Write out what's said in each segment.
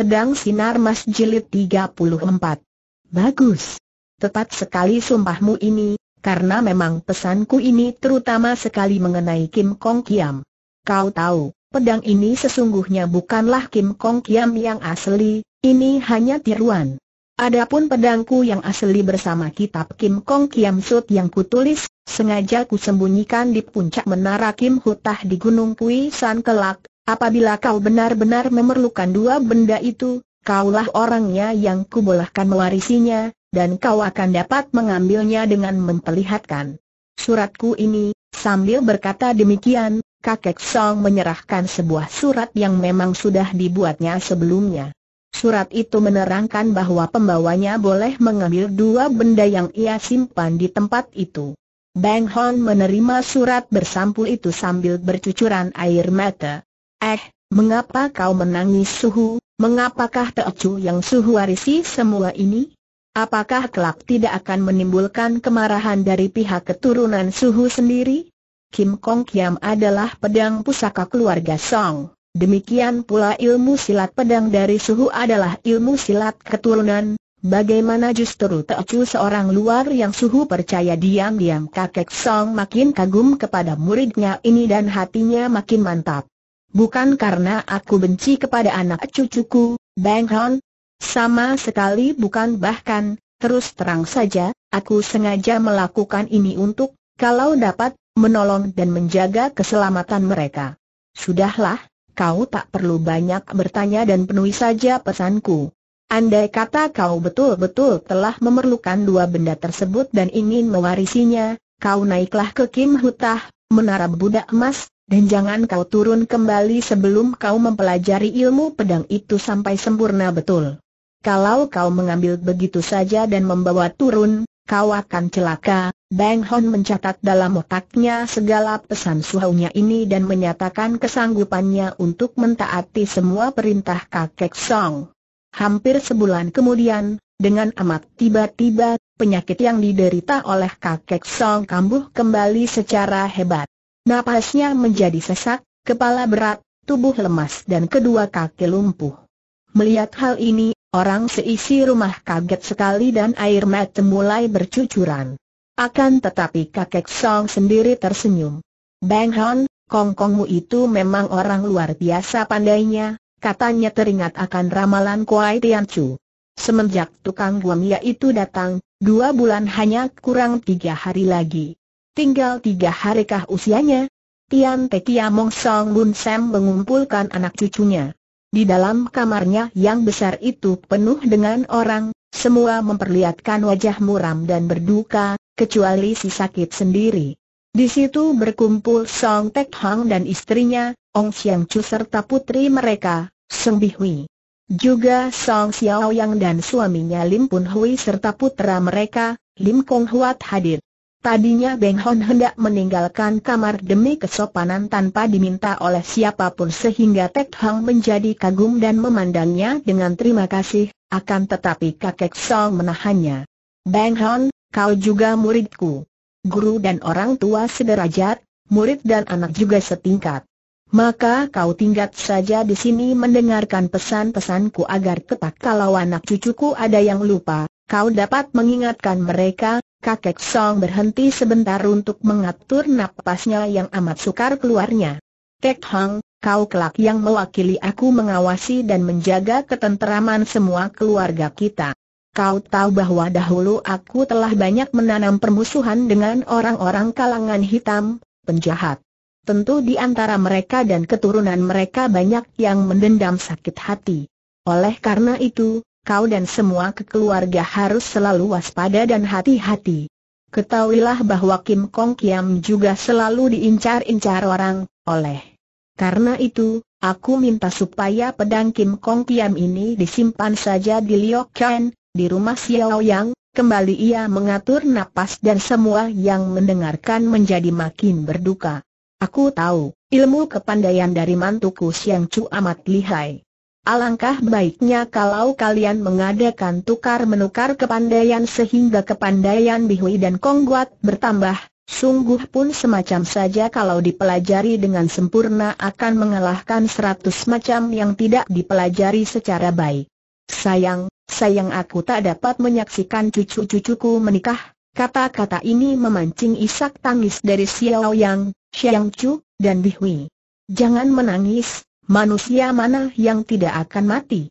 Pedang Sinar Mas Jilid 34. Bagus. Tepat sekali sumpahmu ini, karena memang pesanku ini terutama sekali mengenai Kim Kong Kiam. Kau tahu, pedang ini sesungguhnya bukanlah Kim Kong Kiam yang asli, ini hanya tiruan. Adapun pedangku yang asli bersama kitab Kim Kong Kiam Sut yang kutulis, sengaja kusembunyikan di puncak menara Kim Hutah di Gunung San kelak, Apabila kau benar-benar memerlukan dua benda itu, kaulah orangnya yang kubolehkan mewarisinya, dan kau akan dapat mengambilnya dengan memperlihatkan suratku ini. Sambil berkata demikian, kakek Song menyerahkan sebuah surat yang memang sudah dibuatnya sebelumnya. Surat itu menerangkan bahwa pembawanya boleh mengambil dua benda yang ia simpan di tempat itu. Bang Hon menerima surat bersampul itu sambil bercucuran air mata. Eh, mengapa kau menangis suhu? Mengapakah Teocu yang suhu warisi semua ini? Apakah kelak tidak akan menimbulkan kemarahan dari pihak keturunan suhu sendiri? Kim Kong Kiam adalah pedang pusaka keluarga Song. Demikian pula ilmu silat pedang dari suhu adalah ilmu silat keturunan, bagaimana justru Teocu seorang luar yang suhu percaya diam-diam kakek Song makin kagum kepada muridnya ini dan hatinya makin mantap. Bukan karena aku benci kepada anak cucuku, Bang Hon. Sama sekali bukan bahkan, terus terang saja, aku sengaja melakukan ini untuk, kalau dapat, menolong dan menjaga keselamatan mereka. Sudahlah, kau tak perlu banyak bertanya dan penuhi saja pesanku. Andai kata kau betul-betul telah memerlukan dua benda tersebut dan ingin mewarisinya, kau naiklah ke Kim Hutah, menara budak emas, dan jangan kau turun kembali sebelum kau mempelajari ilmu pedang itu sampai sempurna betul. Kalau kau mengambil begitu saja dan membawa turun, kau akan celaka. Bang Hon mencatat dalam otaknya segala pesan suhunya ini dan menyatakan kesanggupannya untuk mentaati semua perintah kakek Song. Hampir sebulan kemudian, dengan amat tiba-tiba, penyakit yang diderita oleh kakek Song kambuh kembali secara hebat. Napasnya menjadi sesak, kepala berat, tubuh lemas dan kedua kaki lumpuh. Melihat hal ini, orang seisi rumah kaget sekali dan air mata mulai bercucuran. Akan tetapi kakek Song sendiri tersenyum. Bang Hon, kongkongmu itu memang orang luar biasa pandainya, katanya teringat akan ramalan Kuai Tian Chu. Semenjak tukang guamia ya itu datang, dua bulan hanya kurang tiga hari lagi. Tinggal tiga harikah usianya? Tian Te Kia Mong Song Bun Sam mengumpulkan anak cucunya. Di dalam kamarnya yang besar itu penuh dengan orang, semua memperlihatkan wajah muram dan berduka, kecuali si sakit sendiri. Di situ berkumpul Song Tek Hang dan istrinya, Ong Siang Chu serta putri mereka, Seng Bi Hui. Juga Song Xiao Yang dan suaminya Lim Pun Hui serta putra mereka, Lim Kong Huat hadir. Tadinya Beng Hon hendak meninggalkan kamar demi kesopanan tanpa diminta oleh siapapun sehingga Tek Hang menjadi kagum dan memandangnya dengan terima kasih, akan tetapi kakek Song menahannya. Beng Hon, kau juga muridku. Guru dan orang tua sederajat, murid dan anak juga setingkat. Maka kau tinggal saja di sini mendengarkan pesan-pesanku agar ketak kalau anak cucuku ada yang lupa, kau dapat mengingatkan mereka, kakek Song berhenti sebentar untuk mengatur napasnya yang amat sukar keluarnya. Tek Hang, kau kelak yang mewakili aku mengawasi dan menjaga ketenteraman semua keluarga kita. Kau tahu bahwa dahulu aku telah banyak menanam permusuhan dengan orang-orang kalangan hitam, penjahat. Tentu di antara mereka dan keturunan mereka banyak yang mendendam sakit hati. Oleh karena itu, kau dan semua kekeluarga harus selalu waspada dan hati-hati. Ketahuilah bahwa Kim Kong Kiam juga selalu diincar-incar orang, oleh. Karena itu, aku minta supaya pedang Kim Kong Kiam ini disimpan saja di Liok Kan, di rumah Xiao Yang, kembali ia mengatur napas dan semua yang mendengarkan menjadi makin berduka. Aku tahu, ilmu kepandaian dari mantuku Siang Chu amat lihai. Alangkah baiknya kalau kalian mengadakan tukar-menukar kepandaian sehingga kepandaian Bihui dan Kongguat bertambah, sungguh pun semacam saja kalau dipelajari dengan sempurna akan mengalahkan seratus macam yang tidak dipelajari secara baik. Sayang, sayang aku tak dapat menyaksikan cucu-cucuku menikah, kata-kata ini memancing isak tangis dari Xiao Yang, Xiang Chu, dan Bihui. Jangan menangis, manusia mana yang tidak akan mati?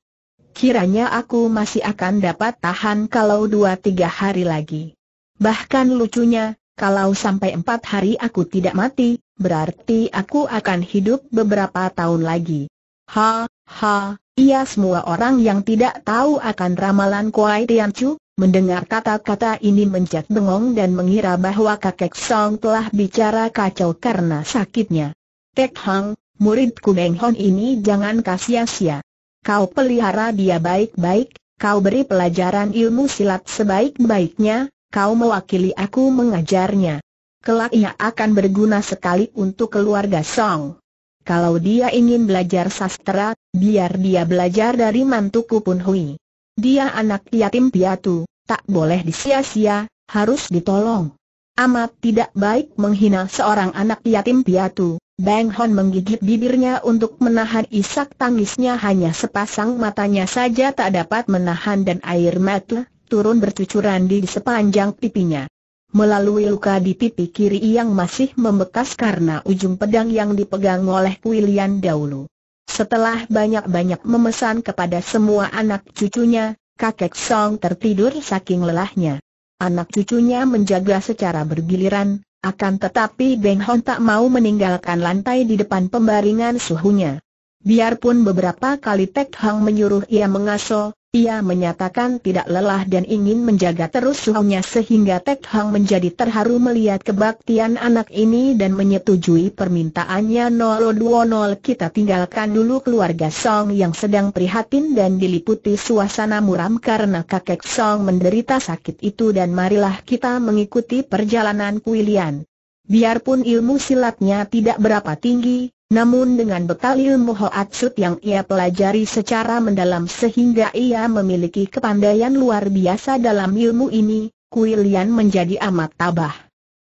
Kiranya aku masih akan dapat tahan kalau dua tiga hari lagi. Bahkan lucunya, kalau sampai empat hari aku tidak mati, berarti aku akan hidup beberapa tahun lagi. Ha, ha, iya semua orang yang tidak tahu akan ramalan Kuai Chu mendengar kata-kata ini menjat bengong dan mengira bahwa kakek Song telah bicara kacau karena sakitnya. Tek Hang, muridku Beng Hon ini jangan kasia-sia. Kau pelihara dia baik-baik, kau beri pelajaran ilmu silat sebaik-baiknya, kau mewakili aku mengajarnya. Kelak ia akan berguna sekali untuk keluarga Song. Kalau dia ingin belajar sastra, biar dia belajar dari mantuku Pun Hui. Dia anak yatim piatu, tak boleh disia-sia, harus ditolong. Amat tidak baik menghina seorang anak yatim piatu, Bang Hon menggigit bibirnya untuk menahan isak tangisnya hanya sepasang matanya saja tak dapat menahan dan air mata turun bercucuran di sepanjang pipinya. Melalui luka di pipi kiri yang masih membekas karena ujung pedang yang dipegang oleh William dahulu. Setelah banyak-banyak memesan kepada semua anak cucunya, kakek Song tertidur saking lelahnya. Anak cucunya menjaga secara bergiliran, akan tetapi Beng Hon tak mau meninggalkan lantai di depan pembaringan suhunya. Biarpun beberapa kali Tek Hang menyuruh ia mengasuh. Ia menyatakan tidak lelah dan ingin menjaga terus suhunya sehingga Tek Hang menjadi terharu melihat kebaktian anak ini dan menyetujui permintaannya 020 kita tinggalkan dulu keluarga Song yang sedang prihatin dan diliputi suasana muram karena kakek Song menderita sakit itu dan marilah kita mengikuti perjalanan Kuilian. Biarpun ilmu silatnya tidak berapa tinggi, namun dengan bekal ilmu Hoatsut yang ia pelajari secara mendalam sehingga ia memiliki kepandaian luar biasa dalam ilmu ini, Kui Lian menjadi amat tabah.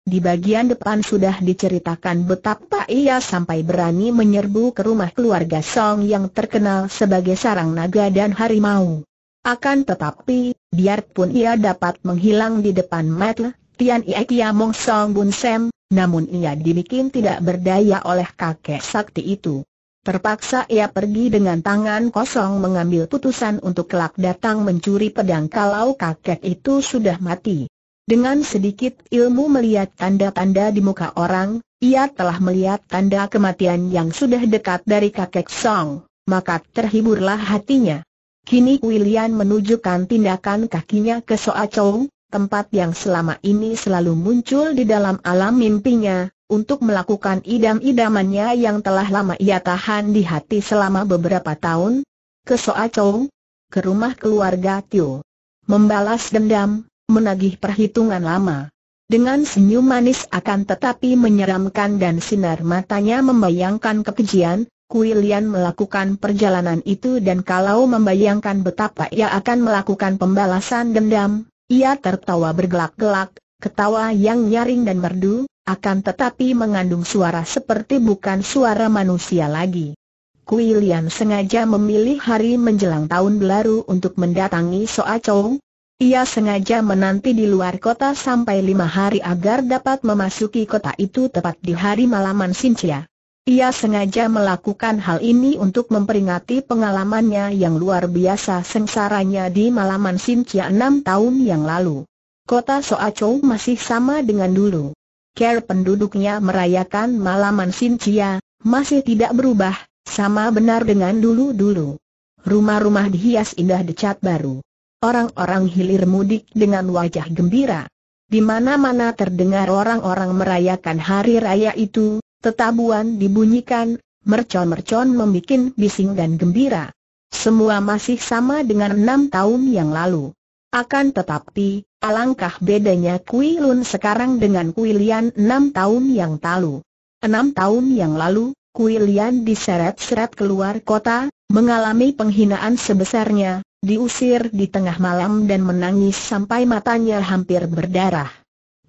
Di bagian depan sudah diceritakan betapa ia sampai berani menyerbu ke rumah keluarga Song yang terkenal sebagai sarang naga dan harimau. Akan tetapi, biarpun ia dapat menghilang di depan Matle, Tian Ie Kia Song Bun Sam, namun ia dibikin tidak berdaya oleh kakek sakti itu. Terpaksa ia pergi dengan tangan kosong mengambil putusan untuk kelak datang mencuri pedang kalau kakek itu sudah mati. Dengan sedikit ilmu melihat tanda-tanda di muka orang, ia telah melihat tanda kematian yang sudah dekat dari kakek Song, maka terhiburlah hatinya. Kini William menunjukkan tindakan kakinya ke Soa Chow, tempat yang selama ini selalu muncul di dalam alam mimpinya, untuk melakukan idam-idamannya yang telah lama ia tahan di hati selama beberapa tahun, ke Soa Chow, ke rumah keluarga Tio. Membalas dendam, menagih perhitungan lama. Dengan senyum manis akan tetapi menyeramkan dan sinar matanya membayangkan kekejian, Kui melakukan perjalanan itu dan kalau membayangkan betapa ia akan melakukan pembalasan dendam, ia tertawa bergelak-gelak, ketawa yang nyaring dan merdu, akan tetapi mengandung suara seperti bukan suara manusia lagi. Kui sengaja memilih hari menjelang tahun baru untuk mendatangi Soa Chow, ia sengaja menanti di luar kota sampai lima hari agar dapat memasuki kota itu tepat di hari malaman Sinchia. Ia sengaja melakukan hal ini untuk memperingati pengalamannya yang luar biasa sengsaranya di malaman Sincia enam tahun yang lalu. Kota Soacou masih sama dengan dulu. Care penduduknya merayakan malaman Sincia, masih tidak berubah, sama benar dengan dulu-dulu. Rumah-rumah dihias indah decat baru. Orang-orang hilir mudik dengan wajah gembira. Di mana-mana terdengar orang-orang merayakan hari raya itu, tetabuan dibunyikan, mercon-mercon membuat bising dan gembira. Semua masih sama dengan enam tahun yang lalu. Akan tetapi, alangkah bedanya Kui Lun sekarang dengan Kui Lian enam tahun yang lalu. Enam tahun yang lalu, Kui Lian diseret-seret keluar kota, mengalami penghinaan sebesarnya, diusir di tengah malam dan menangis sampai matanya hampir berdarah.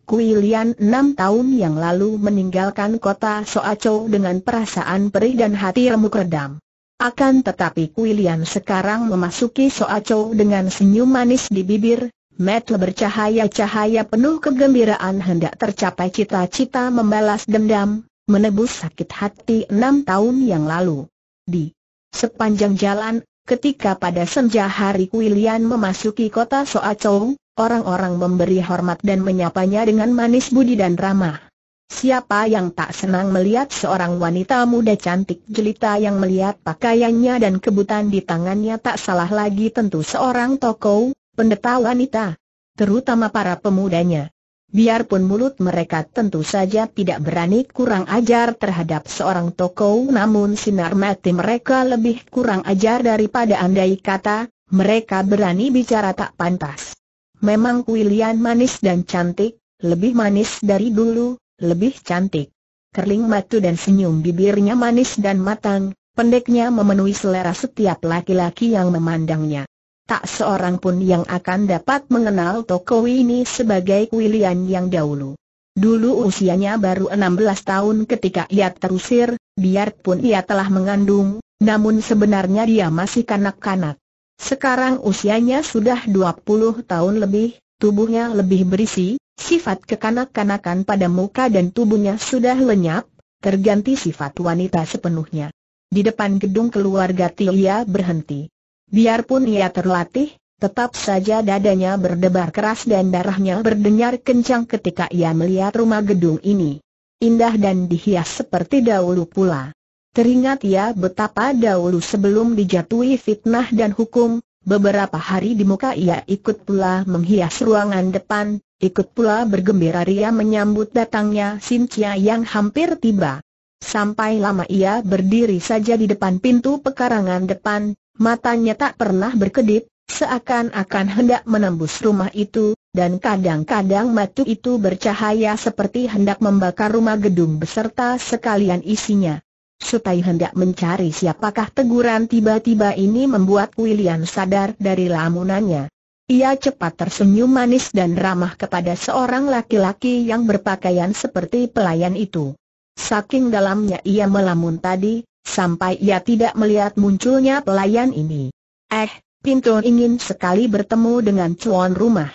Kuilian enam tahun yang lalu meninggalkan kota Soachow dengan perasaan perih dan hati remuk redam. Akan tetapi Kui sekarang memasuki Soachow dengan senyum manis di bibir, mata bercahaya-cahaya penuh kegembiraan hendak tercapai cita-cita membalas dendam, menebus sakit hati enam tahun yang lalu. Di sepanjang jalan, ketika pada senja hari Kui memasuki kota Soachow, Orang-orang memberi hormat dan menyapanya dengan manis budi dan ramah. Siapa yang tak senang melihat seorang wanita muda cantik jelita yang melihat pakaiannya dan kebutan di tangannya tak salah lagi tentu seorang tokoh, pendeta wanita. Terutama para pemudanya. Biarpun mulut mereka tentu saja tidak berani kurang ajar terhadap seorang tokoh namun sinar mati mereka lebih kurang ajar daripada andai kata, mereka berani bicara tak pantas. Memang Kuilian manis dan cantik, lebih manis dari dulu, lebih cantik. Kerling matu dan senyum bibirnya manis dan matang, pendeknya memenuhi selera setiap laki-laki yang memandangnya. Tak seorang pun yang akan dapat mengenal Toko ini sebagai Kuilian yang dahulu. Dulu usianya baru 16 tahun ketika ia terusir, biarpun ia telah mengandung, namun sebenarnya dia masih kanak-kanak. Sekarang usianya sudah 20 tahun lebih, tubuhnya lebih berisi, sifat kekanak-kanakan pada muka dan tubuhnya sudah lenyap, terganti sifat wanita sepenuhnya. Di depan gedung keluarga Tia berhenti. Biarpun ia terlatih, tetap saja dadanya berdebar keras dan darahnya berdenyar kencang ketika ia melihat rumah gedung ini. Indah dan dihias seperti dahulu pula. Teringat ia ya betapa dahulu sebelum dijatuhi fitnah dan hukum, beberapa hari di muka ia ikut pula menghias ruangan depan, ikut pula bergembira ria menyambut datangnya Sintia yang hampir tiba. Sampai lama ia berdiri saja di depan pintu pekarangan depan, matanya tak pernah berkedip, seakan-akan hendak menembus rumah itu, dan kadang-kadang matu itu bercahaya seperti hendak membakar rumah gedung beserta sekalian isinya. Setai hendak mencari siapakah teguran tiba-tiba ini membuat William sadar dari lamunannya. Ia cepat tersenyum manis dan ramah kepada seorang laki-laki yang berpakaian seperti pelayan itu. Saking dalamnya ia melamun tadi, sampai ia tidak melihat munculnya pelayan ini. Eh, Pintu ingin sekali bertemu dengan cuan rumah.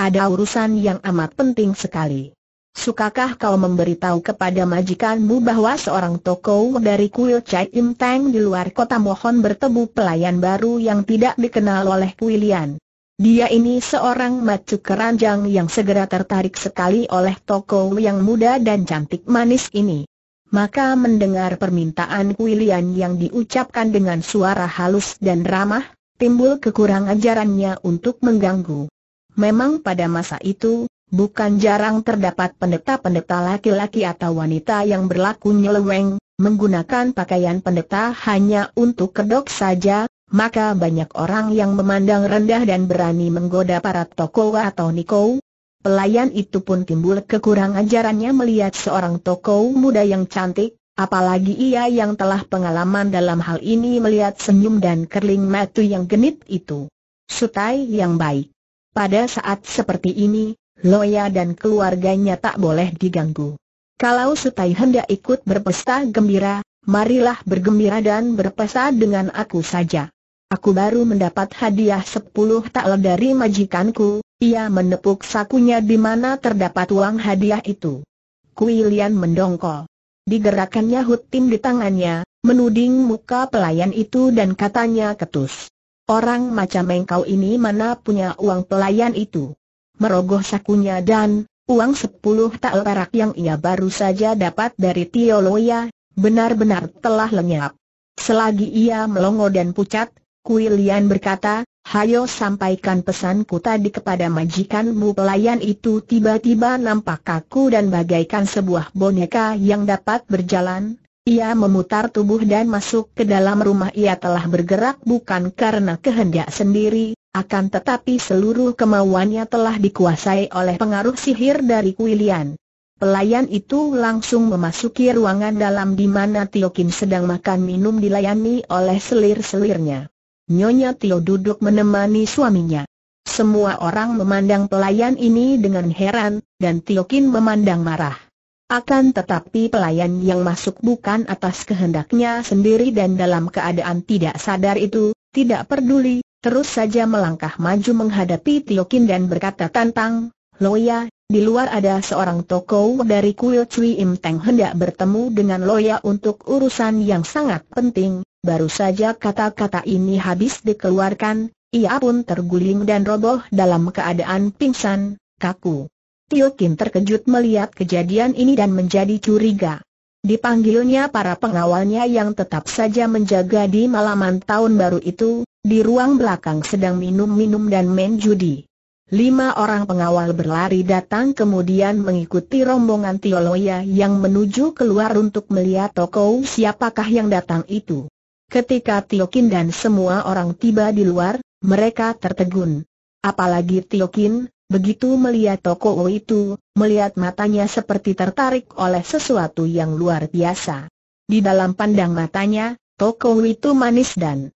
Ada urusan yang amat penting sekali. Sukakah kau memberitahu kepada majikanmu bahwa seorang toko dari kuil Chai Im Tang di luar kota mohon bertemu pelayan baru yang tidak dikenal oleh kuilian? Dia ini seorang macu keranjang yang segera tertarik sekali oleh toko yang muda dan cantik manis ini. Maka mendengar permintaan Kuilian yang diucapkan dengan suara halus dan ramah, timbul kekurang ajarannya untuk mengganggu. Memang pada masa itu, Bukan jarang terdapat pendeta-pendeta laki-laki atau wanita yang berlaku nyeleweng, menggunakan pakaian pendeta hanya untuk kedok saja, maka banyak orang yang memandang rendah dan berani menggoda para tokoh atau nikau. Pelayan itu pun timbul kekurangan ajarannya melihat seorang tokoh muda yang cantik, apalagi ia yang telah pengalaman dalam hal ini melihat senyum dan kerling matu yang genit itu. Sutai yang baik. Pada saat seperti ini, Loya dan keluarganya tak boleh diganggu. Kalau Sutai hendak ikut berpesta gembira, marilah bergembira dan berpesta dengan aku saja. Aku baru mendapat hadiah sepuluh takl dari majikanku, ia menepuk sakunya di mana terdapat uang hadiah itu. Kuilian mendongkol. Digerakannya hutim di tangannya, menuding muka pelayan itu dan katanya ketus. Orang macam engkau ini mana punya uang pelayan itu? merogoh sakunya dan, uang sepuluh tael perak yang ia baru saja dapat dari Tio Loya, benar-benar telah lenyap. Selagi ia melongo dan pucat, Kui berkata, Hayo sampaikan pesanku tadi kepada majikanmu pelayan itu tiba-tiba nampak kaku dan bagaikan sebuah boneka yang dapat berjalan. Ia memutar tubuh dan masuk ke dalam rumah ia telah bergerak bukan karena kehendak sendiri, akan tetapi seluruh kemauannya telah dikuasai oleh pengaruh sihir dari Kuilian. Pelayan itu langsung memasuki ruangan dalam di mana Tio Kim sedang makan minum dilayani oleh selir-selirnya. Nyonya Tio duduk menemani suaminya. Semua orang memandang pelayan ini dengan heran, dan Tio Kim memandang marah. Akan tetapi pelayan yang masuk bukan atas kehendaknya sendiri dan dalam keadaan tidak sadar itu, tidak peduli, Terus saja melangkah maju menghadapi Tio Tiokin dan berkata tantang, Loya, di luar ada seorang tokoh dari kuil Cui Im Teng hendak bertemu dengan Loya untuk urusan yang sangat penting, baru saja kata-kata ini habis dikeluarkan, ia pun terguling dan roboh dalam keadaan pingsan, kaku. Tiokin terkejut melihat kejadian ini dan menjadi curiga. Dipanggilnya para pengawalnya yang tetap saja menjaga di malaman tahun baru itu, di ruang belakang sedang minum-minum dan main judi. Lima orang pengawal berlari datang kemudian mengikuti rombongan Tioloya yang menuju keluar untuk melihat toko siapakah yang datang itu. Ketika Tiokin dan semua orang tiba di luar, mereka tertegun. Apalagi Tiokin, begitu melihat toko itu, melihat matanya seperti tertarik oleh sesuatu yang luar biasa. Di dalam pandang matanya, toko itu manis dan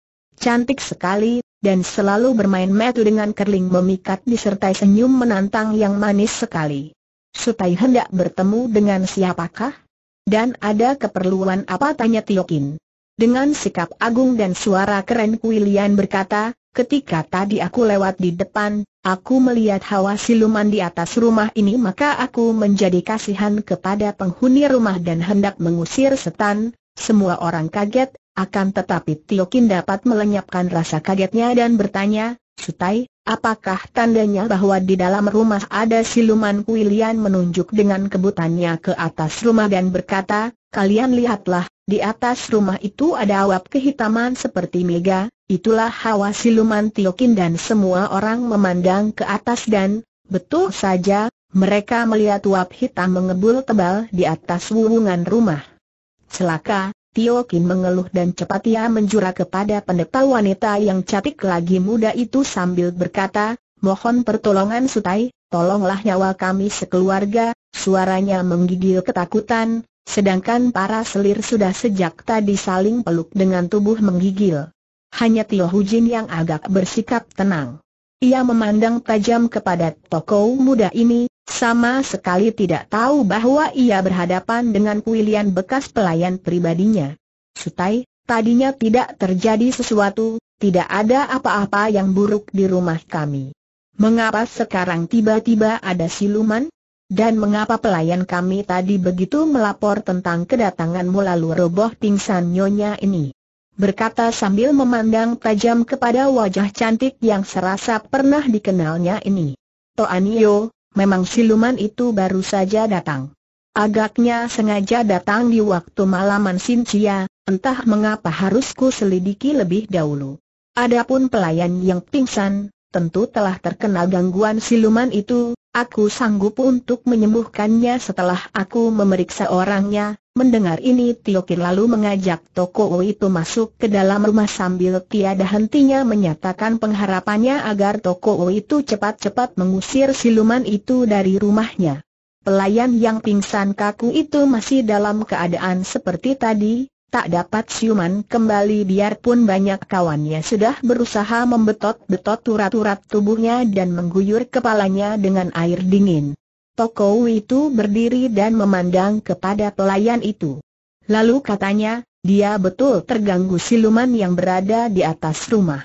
cantik sekali, dan selalu bermain metu dengan kerling memikat disertai senyum menantang yang manis sekali. Sutai hendak bertemu dengan siapakah? Dan ada keperluan apa tanya Tiokin. Dengan sikap agung dan suara keren Kuilian berkata, ketika tadi aku lewat di depan, aku melihat hawa siluman di atas rumah ini maka aku menjadi kasihan kepada penghuni rumah dan hendak mengusir setan, semua orang kaget, akan tetapi Tiokin dapat melenyapkan rasa kagetnya dan bertanya, Sutai, apakah tandanya bahwa di dalam rumah ada siluman kuilian menunjuk dengan kebutannya ke atas rumah dan berkata, Kalian lihatlah, di atas rumah itu ada awap kehitaman seperti mega, itulah hawa siluman Tiokin dan semua orang memandang ke atas dan, betul saja, mereka melihat uap hitam mengebul tebal di atas wuwungan rumah. Celaka, Tio Kim mengeluh dan cepat ia menjura kepada pendeta wanita yang cantik lagi muda itu sambil berkata, mohon pertolongan Sutai, tolonglah nyawa kami sekeluarga, suaranya menggigil ketakutan, sedangkan para selir sudah sejak tadi saling peluk dengan tubuh menggigil. Hanya Tio Hujin yang agak bersikap tenang. Ia memandang tajam kepada tokoh muda ini, sama sekali tidak tahu bahwa ia berhadapan dengan kuilian bekas pelayan pribadinya. Sutai, tadinya tidak terjadi sesuatu, tidak ada apa-apa yang buruk di rumah kami. Mengapa sekarang tiba-tiba ada siluman? Dan mengapa pelayan kami tadi begitu melapor tentang kedatanganmu lalu roboh pingsan nyonya ini? Berkata sambil memandang tajam kepada wajah cantik yang serasa pernah dikenalnya ini. Toanio, memang siluman itu baru saja datang. Agaknya sengaja datang di waktu malaman Sincia, entah mengapa harusku selidiki lebih dahulu. Adapun pelayan yang pingsan, tentu telah terkena gangguan siluman itu, aku sanggup untuk menyembuhkannya setelah aku memeriksa orangnya, Mendengar ini Tiokin lalu mengajak Toko O itu masuk ke dalam rumah sambil tiada hentinya menyatakan pengharapannya agar Toko O itu cepat-cepat mengusir siluman itu dari rumahnya. Pelayan yang pingsan kaku itu masih dalam keadaan seperti tadi, tak dapat siuman kembali biarpun banyak kawannya sudah berusaha membetot-betot turat-turat tubuhnya dan mengguyur kepalanya dengan air dingin. Tokou itu berdiri dan memandang kepada pelayan itu. Lalu katanya, dia betul terganggu siluman yang berada di atas rumah.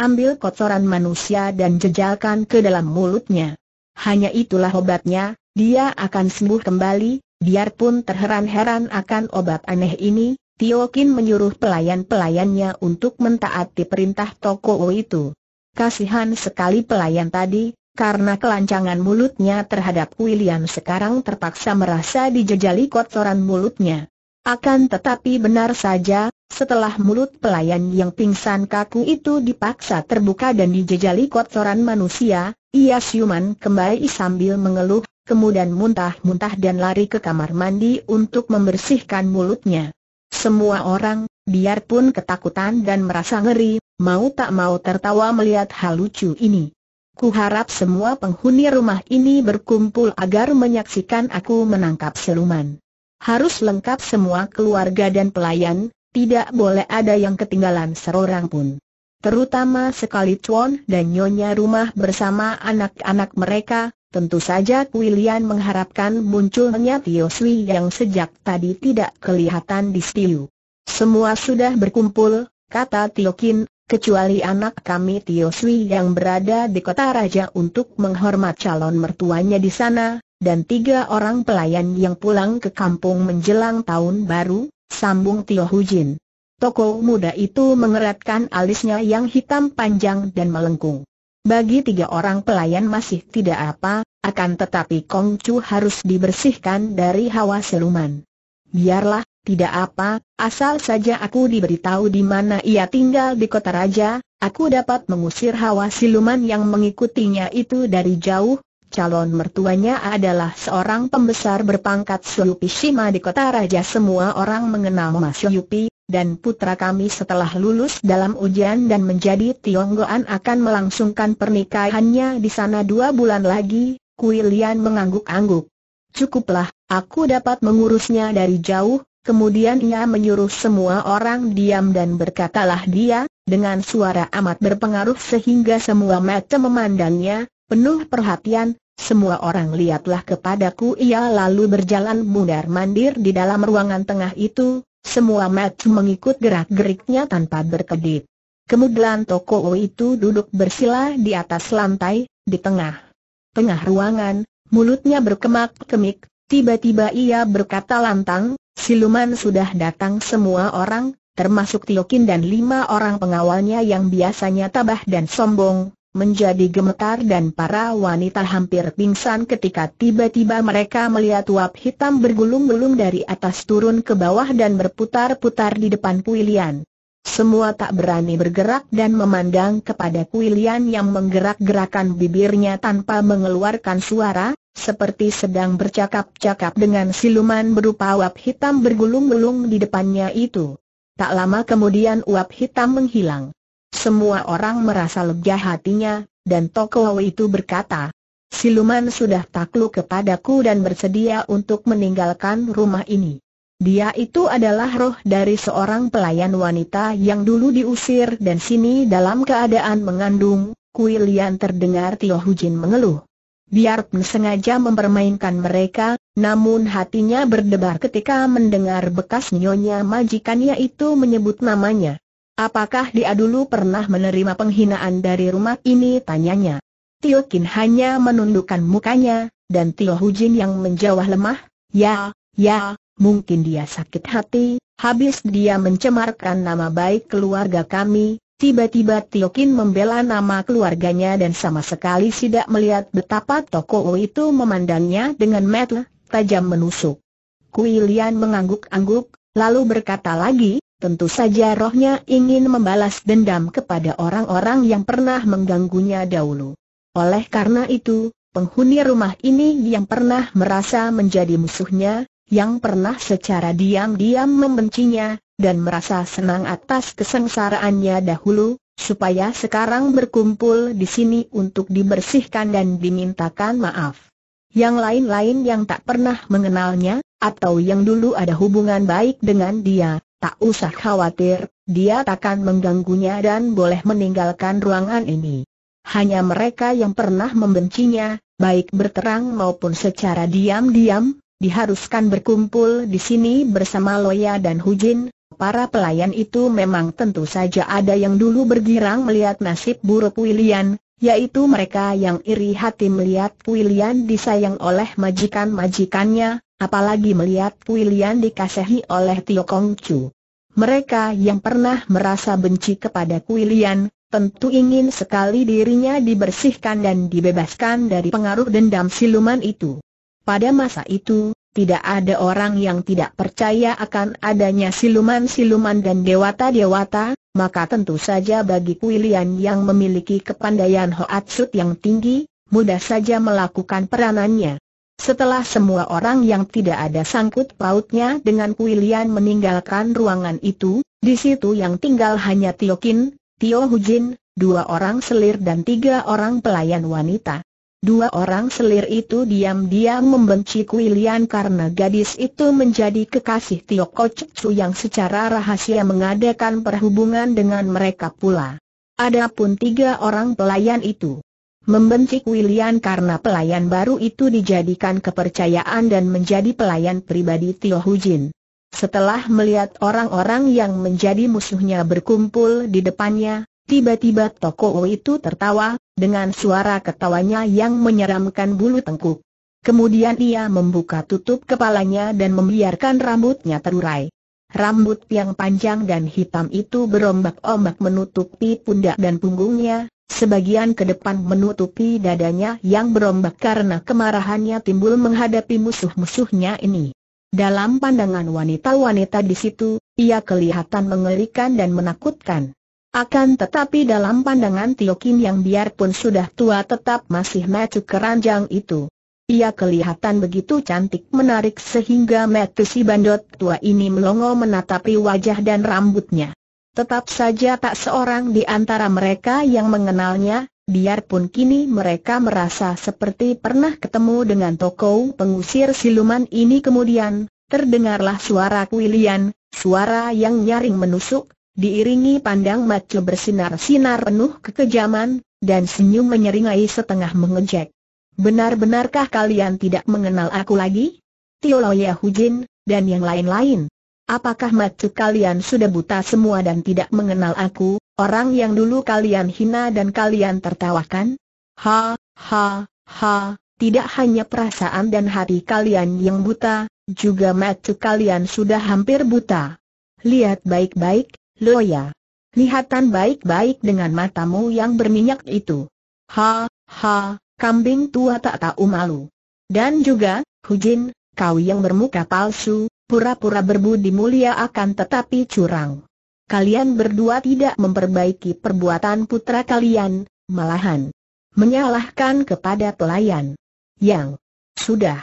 Ambil kotoran manusia dan jejalkan ke dalam mulutnya. Hanya itulah obatnya, dia akan sembuh kembali, biarpun terheran-heran akan obat aneh ini, Tio Kin menyuruh pelayan-pelayannya untuk mentaati perintah Tokou itu. Kasihan sekali pelayan tadi, karena kelancangan mulutnya terhadap William sekarang terpaksa merasa dijejali kotoran mulutnya. Akan tetapi benar saja, setelah mulut pelayan yang pingsan kaku itu dipaksa terbuka dan dijejali kotoran manusia, ia siuman kembali sambil mengeluh, kemudian muntah-muntah dan lari ke kamar mandi untuk membersihkan mulutnya. Semua orang, biarpun ketakutan dan merasa ngeri, mau tak mau tertawa melihat hal lucu ini. Ku harap semua penghuni rumah ini berkumpul agar menyaksikan aku menangkap siluman. Harus lengkap semua keluarga dan pelayan, tidak boleh ada yang ketinggalan seorang pun. Terutama sekali Chuan dan Nyonya rumah bersama anak-anak mereka, tentu saja Kuilian mengharapkan munculnya Tio Sui yang sejak tadi tidak kelihatan di Stiu. Semua sudah berkumpul, kata Tiokin, kecuali anak kami Tio Sui yang berada di kota raja untuk menghormat calon mertuanya di sana, dan tiga orang pelayan yang pulang ke kampung menjelang tahun baru, sambung Tio Hujin. Toko muda itu mengeratkan alisnya yang hitam panjang dan melengkung. Bagi tiga orang pelayan masih tidak apa, akan tetapi Kong Chu harus dibersihkan dari hawa seluman. Biarlah, tidak apa, asal saja aku diberitahu di mana ia tinggal di kota raja, aku dapat mengusir hawa siluman yang mengikutinya itu dari jauh. Calon mertuanya adalah seorang pembesar berpangkat Suyupi Shima di kota raja semua orang mengenal Mas Suyupi, dan putra kami setelah lulus dalam ujian dan menjadi Tionggoan akan melangsungkan pernikahannya di sana dua bulan lagi, Kui Lian mengangguk-angguk. Cukuplah, aku dapat mengurusnya dari jauh, Kemudian ia menyuruh semua orang diam dan berkatalah dia, dengan suara amat berpengaruh sehingga semua mata memandangnya, penuh perhatian, semua orang lihatlah kepadaku ia lalu berjalan mundar-mandir di dalam ruangan tengah itu, semua mata mengikut gerak-geriknya tanpa berkedip. Kemudian Toko itu duduk bersila di atas lantai, di tengah. Tengah ruangan, mulutnya berkemak-kemik, Tiba-tiba ia berkata lantang, siluman sudah datang semua orang, termasuk Tiokin dan lima orang pengawalnya yang biasanya tabah dan sombong, menjadi gemetar dan para wanita hampir pingsan ketika tiba-tiba mereka melihat uap hitam bergulung-gulung dari atas turun ke bawah dan berputar-putar di depan Puilian. Semua tak berani bergerak dan memandang kepada Kuilian yang menggerak-gerakan bibirnya tanpa mengeluarkan suara, seperti sedang bercakap-cakap dengan siluman berupa uap hitam bergulung-gulung di depannya itu. Tak lama kemudian uap hitam menghilang. Semua orang merasa lega hatinya, dan Tokoh itu berkata, Siluman sudah takluk kepadaku dan bersedia untuk meninggalkan rumah ini. Dia itu adalah roh dari seorang pelayan wanita yang dulu diusir dan sini dalam keadaan mengandung, Kui Lian terdengar Tio Hujin mengeluh. Biarpun sengaja mempermainkan mereka, namun hatinya berdebar ketika mendengar bekas nyonya majikannya itu menyebut namanya. Apakah dia dulu pernah menerima penghinaan dari rumah ini tanyanya. Tio Kin hanya menundukkan mukanya, dan Tio Hujin yang menjawab lemah, ya, ya, mungkin dia sakit hati, habis dia mencemarkan nama baik keluarga kami, tiba-tiba Tiokin membela nama keluarganya dan sama sekali tidak melihat betapa Toko O itu memandangnya dengan mata tajam menusuk. Kui Lian mengangguk-angguk, lalu berkata lagi, tentu saja rohnya ingin membalas dendam kepada orang-orang yang pernah mengganggunya dahulu. Oleh karena itu, penghuni rumah ini yang pernah merasa menjadi musuhnya, yang pernah secara diam-diam membencinya, dan merasa senang atas kesengsaraannya dahulu, supaya sekarang berkumpul di sini untuk dibersihkan dan dimintakan maaf. Yang lain-lain yang tak pernah mengenalnya, atau yang dulu ada hubungan baik dengan dia, tak usah khawatir, dia takkan mengganggunya dan boleh meninggalkan ruangan ini. Hanya mereka yang pernah membencinya, baik berterang maupun secara diam-diam, diharuskan berkumpul di sini bersama Loya dan Hujin, para pelayan itu memang tentu saja ada yang dulu bergirang melihat nasib buruk William, yaitu mereka yang iri hati melihat William disayang oleh majikan-majikannya, apalagi melihat William dikasihi oleh Tio Kong Chu. Mereka yang pernah merasa benci kepada William, tentu ingin sekali dirinya dibersihkan dan dibebaskan dari pengaruh dendam siluman itu. Pada masa itu, tidak ada orang yang tidak percaya akan adanya siluman-siluman dan dewata-dewata, maka tentu saja bagi Kuilian yang memiliki kepandaian Hoatsut yang tinggi, mudah saja melakukan peranannya. Setelah semua orang yang tidak ada sangkut pautnya dengan Kuilian meninggalkan ruangan itu, di situ yang tinggal hanya Kin, Tio Hujin, dua orang selir dan tiga orang pelayan wanita. Dua orang selir itu diam-diam membenci Kuilian karena gadis itu menjadi kekasih Tio Su yang secara rahasia mengadakan perhubungan dengan mereka pula. Adapun tiga orang pelayan itu membenci Kuilian karena pelayan baru itu dijadikan kepercayaan dan menjadi pelayan pribadi Tio Hujin. Setelah melihat orang-orang yang menjadi musuhnya berkumpul di depannya, Tiba-tiba Toko O itu tertawa, dengan suara ketawanya yang menyeramkan bulu tengkuk. Kemudian ia membuka tutup kepalanya dan membiarkan rambutnya terurai. Rambut yang panjang dan hitam itu berombak-ombak menutupi pundak dan punggungnya, sebagian ke depan menutupi dadanya yang berombak karena kemarahannya timbul menghadapi musuh-musuhnya ini. Dalam pandangan wanita-wanita di situ, ia kelihatan mengerikan dan menakutkan. Akan tetapi dalam pandangan Tio Kim yang biarpun sudah tua tetap masih metu keranjang itu. Ia kelihatan begitu cantik menarik sehingga metu si bandot tua ini melongo menatapi wajah dan rambutnya. Tetap saja tak seorang di antara mereka yang mengenalnya, biarpun kini mereka merasa seperti pernah ketemu dengan toko pengusir siluman ini kemudian, terdengarlah suara kuilian, suara yang nyaring menusuk, diiringi pandang mata bersinar-sinar penuh kekejaman, dan senyum menyeringai setengah mengejek. Benar-benarkah kalian tidak mengenal aku lagi? Tioloya Hujin, dan yang lain-lain. Apakah mata kalian sudah buta semua dan tidak mengenal aku, orang yang dulu kalian hina dan kalian tertawakan? Ha, ha, ha, tidak hanya perasaan dan hati kalian yang buta, juga mata kalian sudah hampir buta. Lihat baik-baik, Loya. Lihatan baik-baik dengan matamu yang berminyak itu. Ha, ha, kambing tua tak tahu malu. Dan juga, Hujin, kau yang bermuka palsu, pura-pura berbudi mulia akan tetapi curang. Kalian berdua tidak memperbaiki perbuatan putra kalian, malahan menyalahkan kepada pelayan yang sudah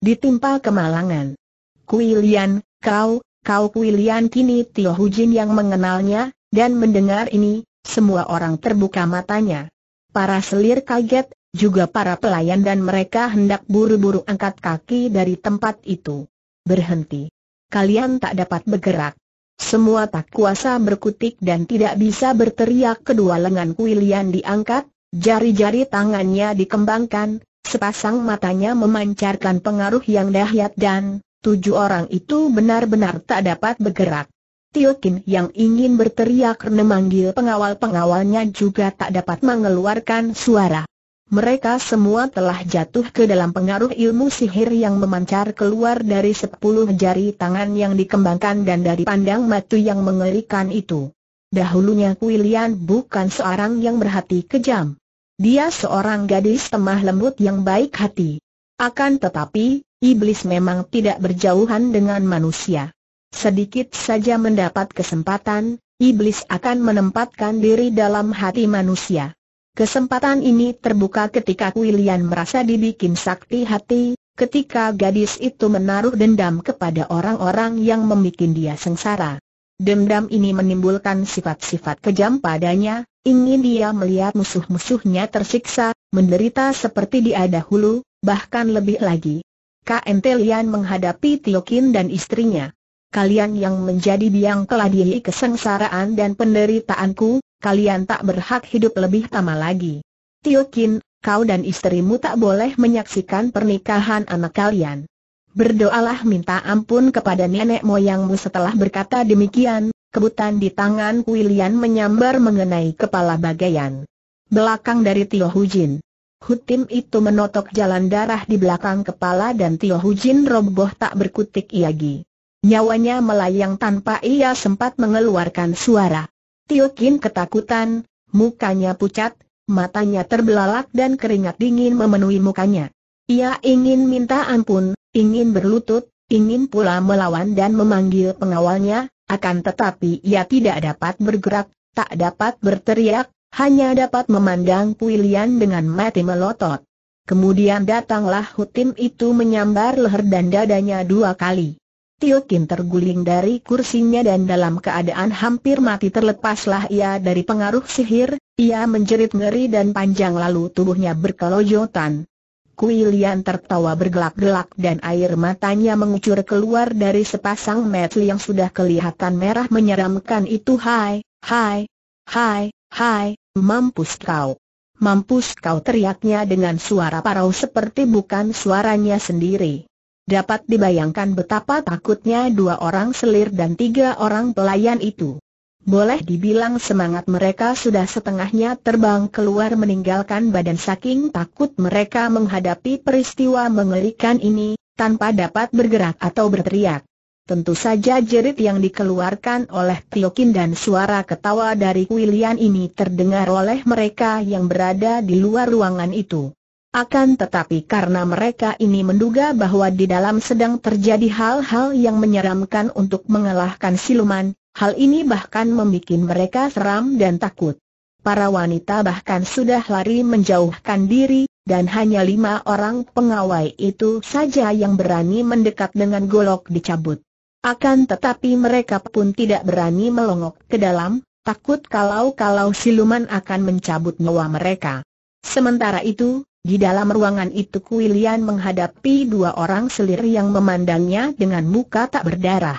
ditimpa kemalangan. Kuilian, kau, Kau Kuilian kini Tio Hujin yang mengenalnya, dan mendengar ini, semua orang terbuka matanya. Para selir kaget, juga para pelayan dan mereka hendak buru-buru angkat kaki dari tempat itu. Berhenti. Kalian tak dapat bergerak. Semua tak kuasa berkutik dan tidak bisa berteriak kedua lengan Kuilian diangkat, jari-jari tangannya dikembangkan, sepasang matanya memancarkan pengaruh yang dahsyat dan Tujuh orang itu benar-benar tak dapat bergerak. Tiokin yang ingin berteriak memanggil pengawal-pengawalnya juga tak dapat mengeluarkan suara. Mereka semua telah jatuh ke dalam pengaruh ilmu sihir yang memancar keluar dari sepuluh jari tangan yang dikembangkan dan dari pandang matu yang mengerikan itu. Dahulunya Kuilian bukan seorang yang berhati kejam. Dia seorang gadis temah lembut yang baik hati. Akan tetapi, Iblis memang tidak berjauhan dengan manusia. Sedikit saja mendapat kesempatan, iblis akan menempatkan diri dalam hati manusia. Kesempatan ini terbuka ketika William merasa dibikin sakti hati, ketika gadis itu menaruh dendam kepada orang-orang yang membuat dia sengsara. Dendam ini menimbulkan sifat-sifat kejam padanya, ingin dia melihat musuh-musuhnya tersiksa, menderita seperti dia dahulu, bahkan lebih lagi. KMT Lian menghadapi Tio Kin dan istrinya. Kalian yang menjadi biang keladihi kesengsaraan dan penderitaanku, kalian tak berhak hidup lebih lama lagi. Tio Kin, kau dan istrimu tak boleh menyaksikan pernikahan anak kalian. Berdoalah minta ampun kepada nenek moyangmu setelah berkata demikian, kebutan di tangan Kuilian menyambar mengenai kepala Bagayan. Belakang dari Tio Hujin. Hutim itu menotok jalan darah di belakang kepala dan Tio Hujin roboh tak berkutik lagi. Nyawanya melayang tanpa ia sempat mengeluarkan suara. Tio Kin ketakutan, mukanya pucat, matanya terbelalak dan keringat dingin memenuhi mukanya. Ia ingin minta ampun, ingin berlutut, ingin pula melawan dan memanggil pengawalnya, akan tetapi ia tidak dapat bergerak, tak dapat berteriak, hanya dapat memandang Puilian dengan mati melotot. Kemudian datanglah Hutim itu menyambar leher dan dadanya dua kali. Tiokin terguling dari kursinya dan dalam keadaan hampir mati terlepaslah ia dari pengaruh sihir, ia menjerit ngeri dan panjang lalu tubuhnya berkelojotan. Kuilian tertawa bergelak-gelak dan air matanya mengucur keluar dari sepasang metli yang sudah kelihatan merah menyeramkan itu hai, hai, hai, hai, Mampus kau! Mampus kau teriaknya dengan suara parau seperti bukan suaranya sendiri. Dapat dibayangkan betapa takutnya dua orang selir dan tiga orang pelayan itu. Boleh dibilang semangat mereka sudah setengahnya terbang keluar meninggalkan badan saking takut mereka menghadapi peristiwa mengerikan ini, tanpa dapat bergerak atau berteriak. Tentu saja jerit yang dikeluarkan oleh Tiokin dan suara ketawa dari William ini terdengar oleh mereka yang berada di luar ruangan itu. Akan tetapi karena mereka ini menduga bahwa di dalam sedang terjadi hal-hal yang menyeramkan untuk mengalahkan siluman, hal ini bahkan membuat mereka seram dan takut. Para wanita bahkan sudah lari menjauhkan diri, dan hanya lima orang pengawai itu saja yang berani mendekat dengan golok dicabut. Akan tetapi mereka pun tidak berani melongok ke dalam, takut kalau-kalau siluman akan mencabut nyawa mereka. Sementara itu, di dalam ruangan itu Kuilian menghadapi dua orang selir yang memandangnya dengan muka tak berdarah.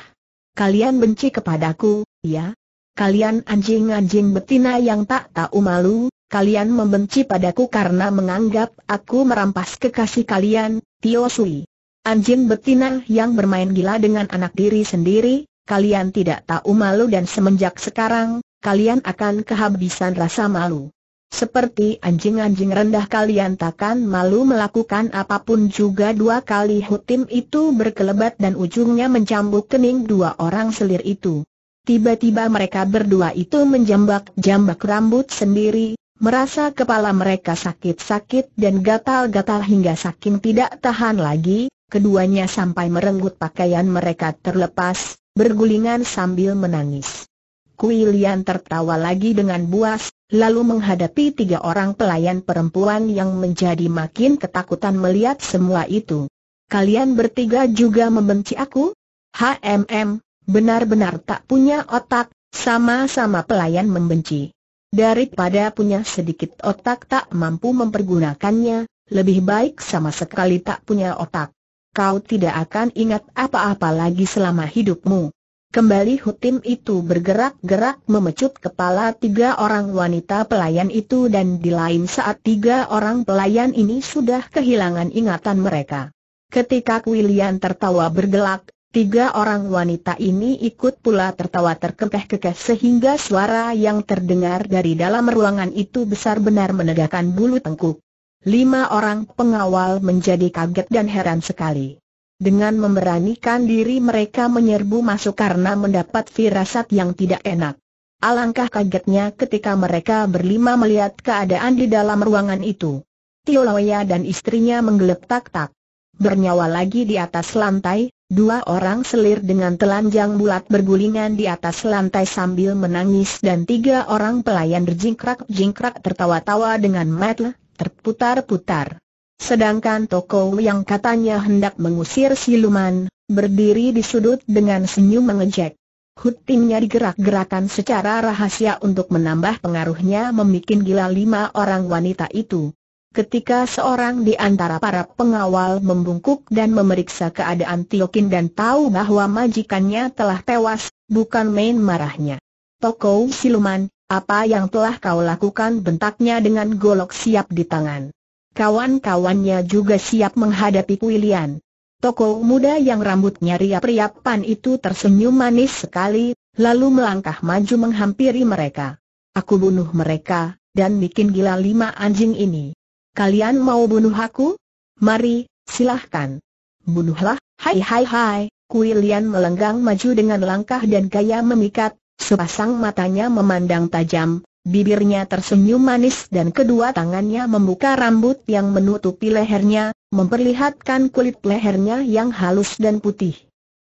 Kalian benci kepadaku, ya? Kalian anjing-anjing betina yang tak tahu malu, kalian membenci padaku karena menganggap aku merampas kekasih kalian, Tio Sui. Anjing betina yang bermain gila dengan anak diri sendiri, kalian tidak tahu malu dan semenjak sekarang, kalian akan kehabisan rasa malu. Seperti anjing-anjing rendah kalian takkan malu melakukan apapun juga dua kali hutim itu berkelebat dan ujungnya mencambuk kening dua orang selir itu. Tiba-tiba mereka berdua itu menjambak-jambak rambut sendiri, merasa kepala mereka sakit-sakit dan gatal-gatal hingga saking tidak tahan lagi, Keduanya sampai merenggut pakaian mereka terlepas, bergulingan sambil menangis. Kui tertawa lagi dengan buas, lalu menghadapi tiga orang pelayan perempuan yang menjadi makin ketakutan melihat semua itu. Kalian bertiga juga membenci aku? HMM, benar-benar tak punya otak, sama-sama pelayan membenci. Daripada punya sedikit otak tak mampu mempergunakannya, lebih baik sama sekali tak punya otak kau tidak akan ingat apa-apa lagi selama hidupmu. Kembali hutim itu bergerak-gerak memecut kepala tiga orang wanita pelayan itu dan di lain saat tiga orang pelayan ini sudah kehilangan ingatan mereka. Ketika William tertawa bergelak, Tiga orang wanita ini ikut pula tertawa terkekeh-kekeh sehingga suara yang terdengar dari dalam ruangan itu besar benar menegakkan bulu tengkuk. Lima orang pengawal menjadi kaget dan heran sekali. Dengan memberanikan diri mereka menyerbu masuk karena mendapat firasat yang tidak enak. Alangkah kagetnya ketika mereka berlima melihat keadaan di dalam ruangan itu. Tio Loya dan istrinya menggeletak-tak. Bernyawa lagi di atas lantai, dua orang selir dengan telanjang bulat bergulingan di atas lantai sambil menangis dan tiga orang pelayan berjingkrak-jingkrak tertawa-tawa dengan matlah terputar-putar. Sedangkan Toko yang katanya hendak mengusir siluman, berdiri di sudut dengan senyum mengejek. Hut timnya digerak-gerakan secara rahasia untuk menambah pengaruhnya membuat gila lima orang wanita itu. Ketika seorang di antara para pengawal membungkuk dan memeriksa keadaan Tiokin dan tahu bahwa majikannya telah tewas, bukan main marahnya. Toko siluman, apa yang telah kau lakukan bentaknya dengan golok siap di tangan. Kawan-kawannya juga siap menghadapi Kuilian. Toko muda yang rambutnya riap-riapan itu tersenyum manis sekali, lalu melangkah maju menghampiri mereka. Aku bunuh mereka, dan bikin gila lima anjing ini. Kalian mau bunuh aku? Mari, silahkan. Bunuhlah, hai hai hai. Kuilian melenggang maju dengan langkah dan gaya memikat, Sepasang matanya memandang tajam, bibirnya tersenyum manis dan kedua tangannya membuka rambut yang menutupi lehernya, memperlihatkan kulit lehernya yang halus dan putih.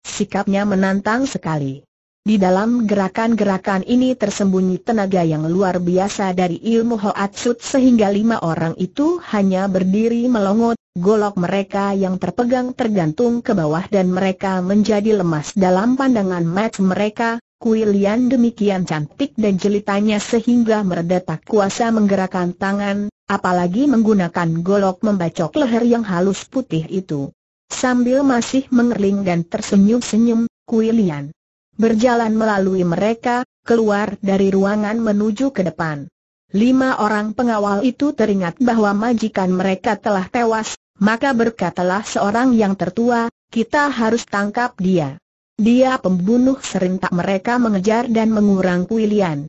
Sikapnya menantang sekali. Di dalam gerakan-gerakan ini tersembunyi tenaga yang luar biasa dari ilmu Hoatsut sehingga lima orang itu hanya berdiri melongot, golok mereka yang terpegang tergantung ke bawah dan mereka menjadi lemas dalam pandangan mata mereka, Kuilian demikian cantik dan jelitanya sehingga meredetak kuasa menggerakkan tangan, apalagi menggunakan golok membacok leher yang halus putih itu. Sambil masih mengerling dan tersenyum-senyum, Kuilian berjalan melalui mereka, keluar dari ruangan menuju ke depan. Lima orang pengawal itu teringat bahwa majikan mereka telah tewas, maka berkatalah seorang yang tertua, kita harus tangkap dia. Dia pembunuh serentak mereka mengejar dan mengurang Kui Lian.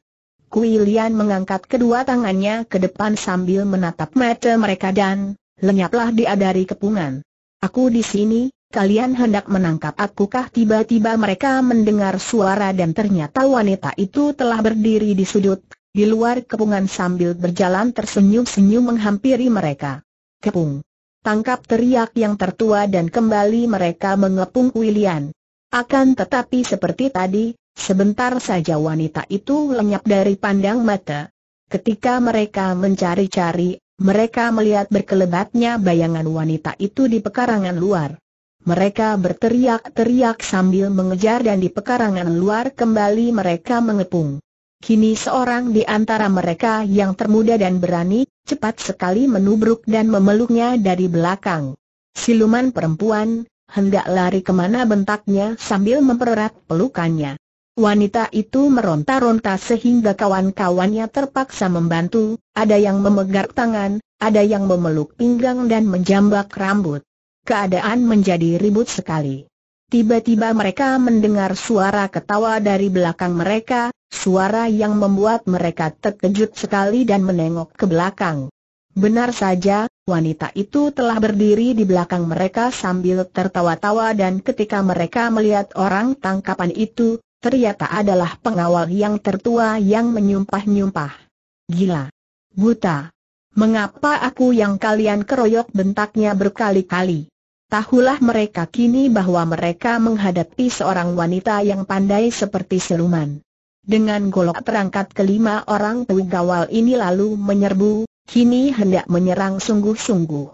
mengangkat kedua tangannya ke depan sambil menatap mata mereka dan lenyaplah dia dari kepungan. Aku di sini, kalian hendak menangkap aku kah? tiba-tiba mereka mendengar suara dan ternyata wanita itu telah berdiri di sudut, di luar kepungan sambil berjalan tersenyum-senyum menghampiri mereka. Kepung! Tangkap teriak yang tertua dan kembali mereka mengepung Kuilian. Akan tetapi seperti tadi, sebentar saja wanita itu lenyap dari pandang mata. Ketika mereka mencari-cari, mereka melihat berkelebatnya bayangan wanita itu di pekarangan luar. Mereka berteriak-teriak sambil mengejar dan di pekarangan luar kembali mereka mengepung. Kini seorang di antara mereka yang termuda dan berani, cepat sekali menubruk dan memeluknya dari belakang. Siluman perempuan, hendak lari kemana bentaknya sambil mempererat pelukannya. Wanita itu meronta-ronta sehingga kawan-kawannya terpaksa membantu, ada yang memegar tangan, ada yang memeluk pinggang dan menjambak rambut. Keadaan menjadi ribut sekali. Tiba-tiba mereka mendengar suara ketawa dari belakang mereka, suara yang membuat mereka terkejut sekali dan menengok ke belakang. Benar saja, wanita itu telah berdiri di belakang mereka sambil tertawa-tawa dan ketika mereka melihat orang tangkapan itu, ternyata adalah pengawal yang tertua yang menyumpah-nyumpah. Gila! Buta! Mengapa aku yang kalian keroyok bentaknya berkali-kali? Tahulah mereka kini bahwa mereka menghadapi seorang wanita yang pandai seperti siluman. Dengan golok terangkat kelima orang gawal ini lalu menyerbu, kini hendak menyerang sungguh-sungguh.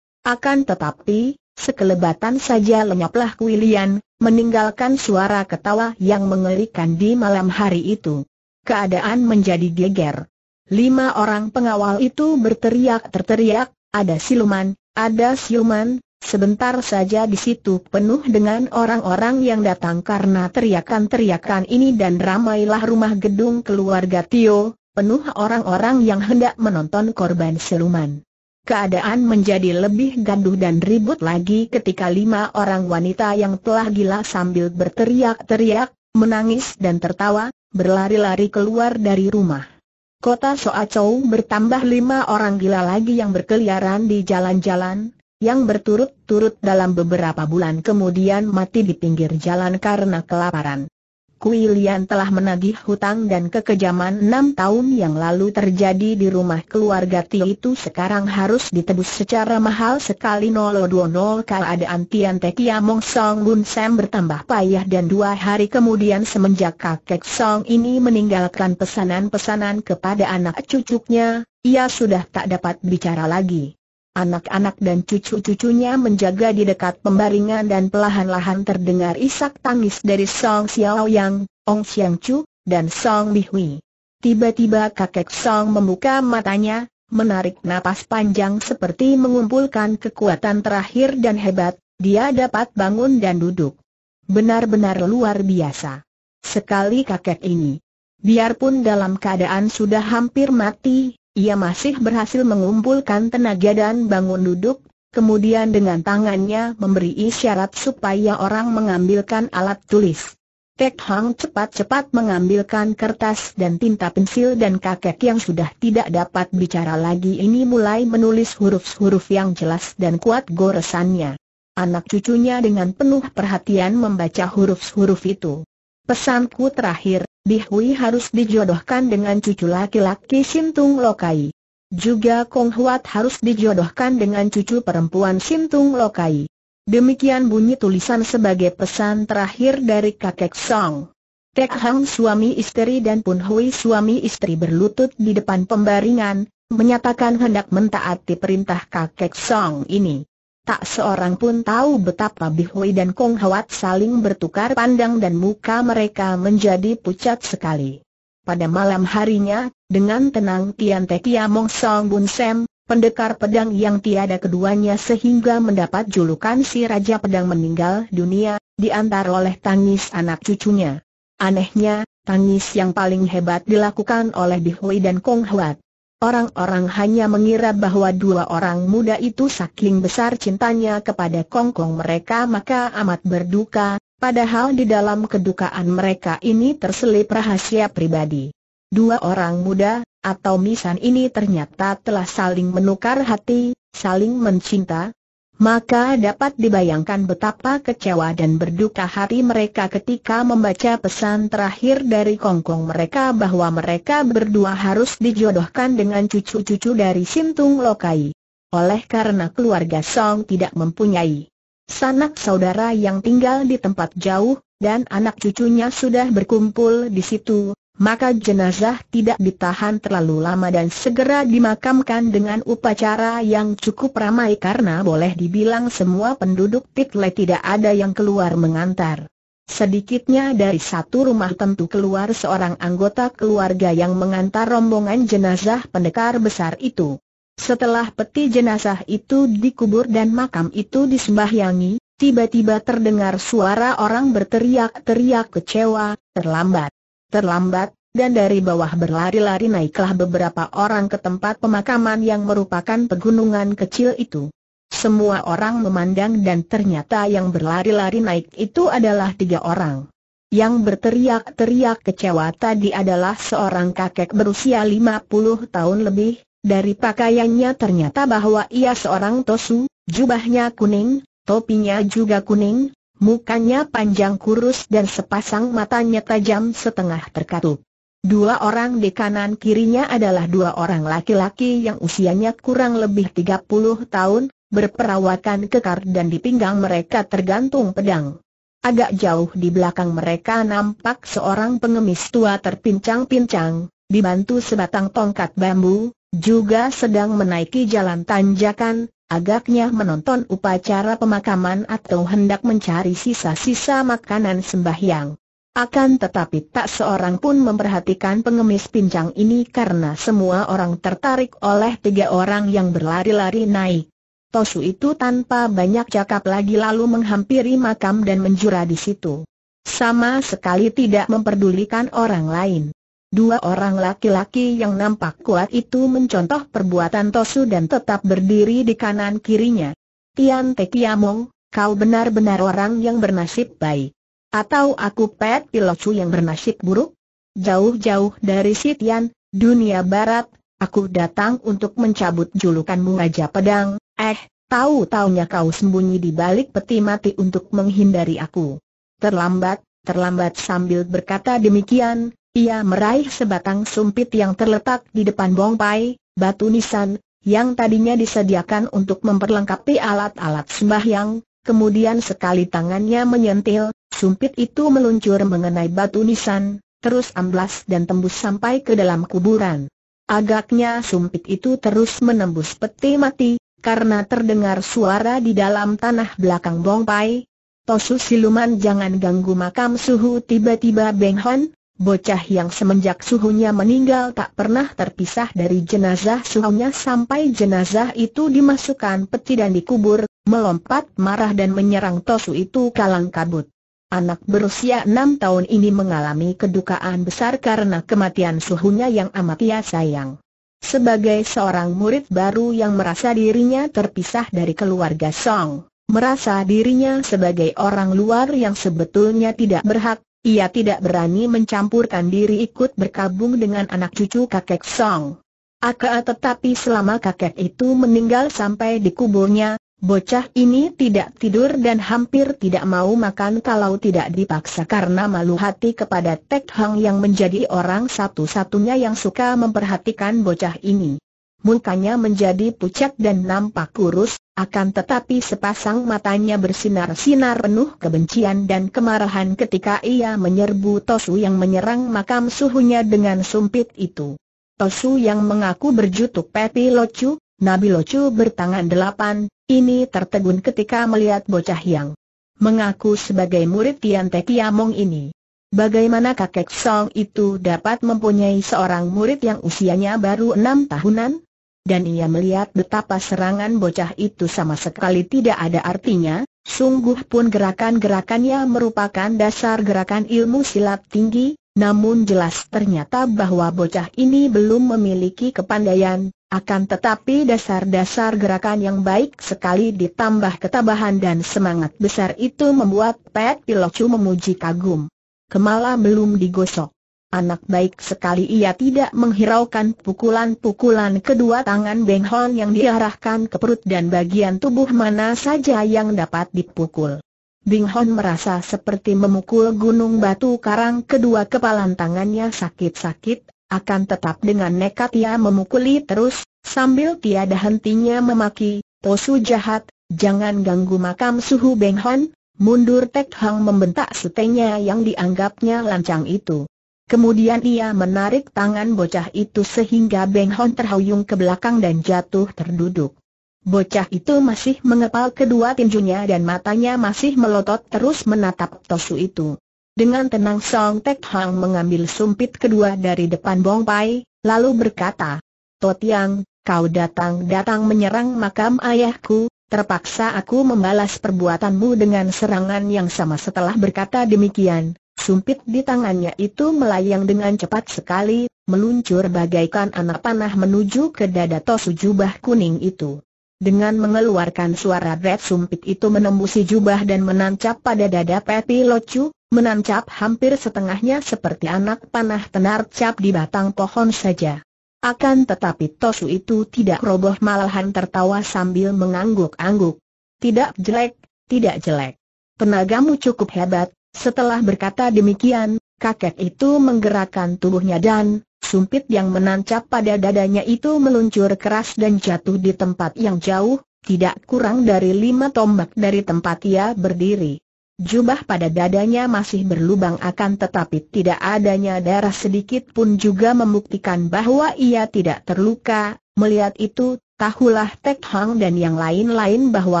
Akan tetapi, sekelebatan saja lenyaplah Kuilian, meninggalkan suara ketawa yang mengerikan di malam hari itu. Keadaan menjadi geger. Lima orang pengawal itu berteriak terteriak, ada siluman, ada siluman, sebentar saja di situ penuh dengan orang-orang yang datang karena teriakan-teriakan ini dan ramailah rumah gedung keluarga Tio, penuh orang-orang yang hendak menonton korban siluman. Keadaan menjadi lebih gaduh dan ribut lagi ketika lima orang wanita yang telah gila sambil berteriak-teriak, menangis dan tertawa, berlari-lari keluar dari rumah. Kota Soacau bertambah lima orang gila lagi yang berkeliaran di jalan-jalan, yang berturut-turut dalam beberapa bulan kemudian mati di pinggir jalan karena kelaparan. Kuilian telah menagih hutang dan kekejaman enam tahun yang lalu terjadi di rumah keluarga Ti itu sekarang harus ditebus secara mahal sekali 020 keadaan Tian Te Kia Mong Song Bun Sam bertambah payah dan dua hari kemudian semenjak kakek Song ini meninggalkan pesanan-pesanan kepada anak cucunya, ia sudah tak dapat bicara lagi. Anak-anak dan cucu-cucunya menjaga di dekat pembaringan dan pelahan-lahan terdengar isak tangis dari Song Xiao Yang, Ong Xiang Chu, dan Song Bihui. Tiba-tiba kakek Song membuka matanya, menarik napas panjang seperti mengumpulkan kekuatan terakhir dan hebat, dia dapat bangun dan duduk. Benar-benar luar biasa. Sekali kakek ini. Biarpun dalam keadaan sudah hampir mati, ia masih berhasil mengumpulkan tenaga dan bangun duduk, kemudian dengan tangannya memberi isyarat supaya orang mengambilkan alat tulis. Tek Hang cepat-cepat mengambilkan kertas dan tinta pensil dan kakek yang sudah tidak dapat bicara lagi ini mulai menulis huruf-huruf yang jelas dan kuat goresannya. Anak cucunya dengan penuh perhatian membaca huruf-huruf itu. Pesanku terakhir, Bihui harus dijodohkan dengan cucu laki-laki Shintung Lokai. Juga Kong Huat harus dijodohkan dengan cucu perempuan Shintung Lokai. Demikian bunyi tulisan sebagai pesan terakhir dari kakek Song. Tek Hang suami istri dan Pun Hui suami istri berlutut di depan pembaringan, menyatakan hendak mentaati perintah kakek Song ini. Tak seorang pun tahu betapa Bihui dan Kong Hwat saling bertukar pandang dan muka mereka menjadi pucat sekali. Pada malam harinya, dengan tenang Tian Te Kia Mong Song Bun Sem, pendekar pedang yang tiada keduanya sehingga mendapat julukan si Raja Pedang meninggal dunia, diantar oleh tangis anak cucunya. Anehnya, tangis yang paling hebat dilakukan oleh Bihui dan Kong Hwat. Orang-orang hanya mengira bahwa dua orang muda itu saking besar cintanya kepada kongkong mereka maka amat berduka, padahal di dalam kedukaan mereka ini terselip rahasia pribadi. Dua orang muda, atau misan ini ternyata telah saling menukar hati, saling mencinta, maka dapat dibayangkan betapa kecewa dan berduka hati mereka ketika membaca pesan terakhir dari kongkong mereka bahwa mereka berdua harus dijodohkan dengan cucu-cucu dari Sintung Lokai. Oleh karena keluarga Song tidak mempunyai sanak saudara yang tinggal di tempat jauh, dan anak cucunya sudah berkumpul di situ, maka jenazah tidak ditahan terlalu lama dan segera dimakamkan dengan upacara yang cukup ramai karena boleh dibilang semua penduduk Title tidak ada yang keluar mengantar. Sedikitnya dari satu rumah tentu keluar seorang anggota keluarga yang mengantar rombongan jenazah pendekar besar itu. Setelah peti jenazah itu dikubur dan makam itu disembahyangi, tiba-tiba terdengar suara orang berteriak-teriak kecewa, terlambat terlambat, dan dari bawah berlari-lari naiklah beberapa orang ke tempat pemakaman yang merupakan pegunungan kecil itu. Semua orang memandang dan ternyata yang berlari-lari naik itu adalah tiga orang. Yang berteriak-teriak kecewa tadi adalah seorang kakek berusia 50 tahun lebih, dari pakaiannya ternyata bahwa ia seorang tosu, jubahnya kuning, topinya juga kuning, Mukanya panjang kurus dan sepasang matanya tajam setengah terkatup. Dua orang di kanan kirinya adalah dua orang laki-laki yang usianya kurang lebih 30 tahun, berperawakan kekar dan di pinggang mereka tergantung pedang. Agak jauh di belakang mereka nampak seorang pengemis tua terpincang-pincang, dibantu sebatang tongkat bambu, juga sedang menaiki jalan tanjakan, agaknya menonton upacara pemakaman atau hendak mencari sisa-sisa makanan sembahyang. Akan tetapi tak seorang pun memperhatikan pengemis pincang ini karena semua orang tertarik oleh tiga orang yang berlari-lari naik. Tosu itu tanpa banyak cakap lagi lalu menghampiri makam dan menjura di situ. Sama sekali tidak memperdulikan orang lain. Dua orang laki-laki yang nampak kuat itu mencontoh perbuatan Tosu dan tetap berdiri di kanan kirinya. Tian Te Kiamong, kau benar-benar orang yang bernasib baik. Atau aku Pet Pilocu yang bernasib buruk? Jauh-jauh dari Sitian, dunia barat, aku datang untuk mencabut julukanmu Raja Pedang, eh, tahu-taunya kau sembunyi di balik peti mati untuk menghindari aku. Terlambat, terlambat sambil berkata demikian, ia meraih sebatang sumpit yang terletak di depan bongpai, batu nisan, yang tadinya disediakan untuk memperlengkapi alat-alat sembahyang, kemudian sekali tangannya menyentil, sumpit itu meluncur mengenai batu nisan, terus amblas dan tembus sampai ke dalam kuburan. Agaknya sumpit itu terus menembus peti mati, karena terdengar suara di dalam tanah belakang bongpai, Tosu siluman jangan ganggu makam suhu tiba-tiba Beng Hon, Bocah yang semenjak suhunya meninggal tak pernah terpisah dari jenazah suhunya sampai jenazah itu dimasukkan peti dan dikubur, melompat marah dan menyerang Tosu itu kalang kabut. Anak berusia enam tahun ini mengalami kedukaan besar karena kematian suhunya yang amat ia sayang. Sebagai seorang murid baru yang merasa dirinya terpisah dari keluarga Song, merasa dirinya sebagai orang luar yang sebetulnya tidak berhak ia tidak berani mencampurkan diri ikut berkabung dengan anak cucu kakek Song. Aka tetapi selama kakek itu meninggal sampai di kuburnya, bocah ini tidak tidur dan hampir tidak mau makan kalau tidak dipaksa karena malu hati kepada Tek Hang yang menjadi orang satu-satunya yang suka memperhatikan bocah ini. Mukanya menjadi pucat dan nampak kurus, akan tetapi sepasang matanya bersinar-sinar penuh kebencian dan kemarahan ketika ia menyerbu Tosu yang menyerang makam suhunya dengan sumpit itu. Tosu yang mengaku berjutuk Pepi Locu, Nabi Locu bertangan delapan, ini tertegun ketika melihat bocah yang mengaku sebagai murid Tian Te Kiamong ini. Bagaimana kakek Song itu dapat mempunyai seorang murid yang usianya baru enam tahunan? dan ia melihat betapa serangan bocah itu sama sekali tidak ada artinya, sungguh pun gerakan-gerakannya merupakan dasar gerakan ilmu silat tinggi, namun jelas ternyata bahwa bocah ini belum memiliki kepandaian, akan tetapi dasar-dasar gerakan yang baik sekali ditambah ketabahan dan semangat besar itu membuat Pet Pilocu memuji kagum. Kemala belum digosok. Anak baik sekali ia tidak menghiraukan pukulan-pukulan kedua tangan Beng Hon yang diarahkan ke perut dan bagian tubuh mana saja yang dapat dipukul. Bing Hon merasa seperti memukul gunung batu karang kedua kepalan tangannya sakit-sakit, akan tetap dengan nekat ia memukuli terus, sambil tiada hentinya memaki, Tosu jahat, jangan ganggu makam suhu Beng Hon, mundur Tek Hang membentak setenya yang dianggapnya lancang itu. Kemudian ia menarik tangan bocah itu sehingga Beng Hon terhuyung ke belakang dan jatuh terduduk. Bocah itu masih mengepal kedua tinjunya dan matanya masih melotot terus menatap Tosu itu. Dengan tenang Song Tek Hang mengambil sumpit kedua dari depan Bong Pai, lalu berkata, Totiang, kau datang-datang menyerang makam ayahku, terpaksa aku membalas perbuatanmu dengan serangan yang sama setelah berkata demikian sumpit di tangannya itu melayang dengan cepat sekali, meluncur bagaikan anak panah menuju ke dada Tosu jubah kuning itu. Dengan mengeluarkan suara red sumpit itu menembusi jubah dan menancap pada dada Peti Locu, menancap hampir setengahnya seperti anak panah tenar cap di batang pohon saja. Akan tetapi Tosu itu tidak roboh malahan tertawa sambil mengangguk-angguk. Tidak jelek, tidak jelek. Tenagamu cukup hebat, setelah berkata demikian, kakek itu menggerakkan tubuhnya dan, sumpit yang menancap pada dadanya itu meluncur keras dan jatuh di tempat yang jauh, tidak kurang dari lima tombak dari tempat ia berdiri. Jubah pada dadanya masih berlubang akan tetapi tidak adanya darah sedikit pun juga membuktikan bahwa ia tidak terluka, melihat itu, Tahulah Tek Hang dan yang lain-lain bahwa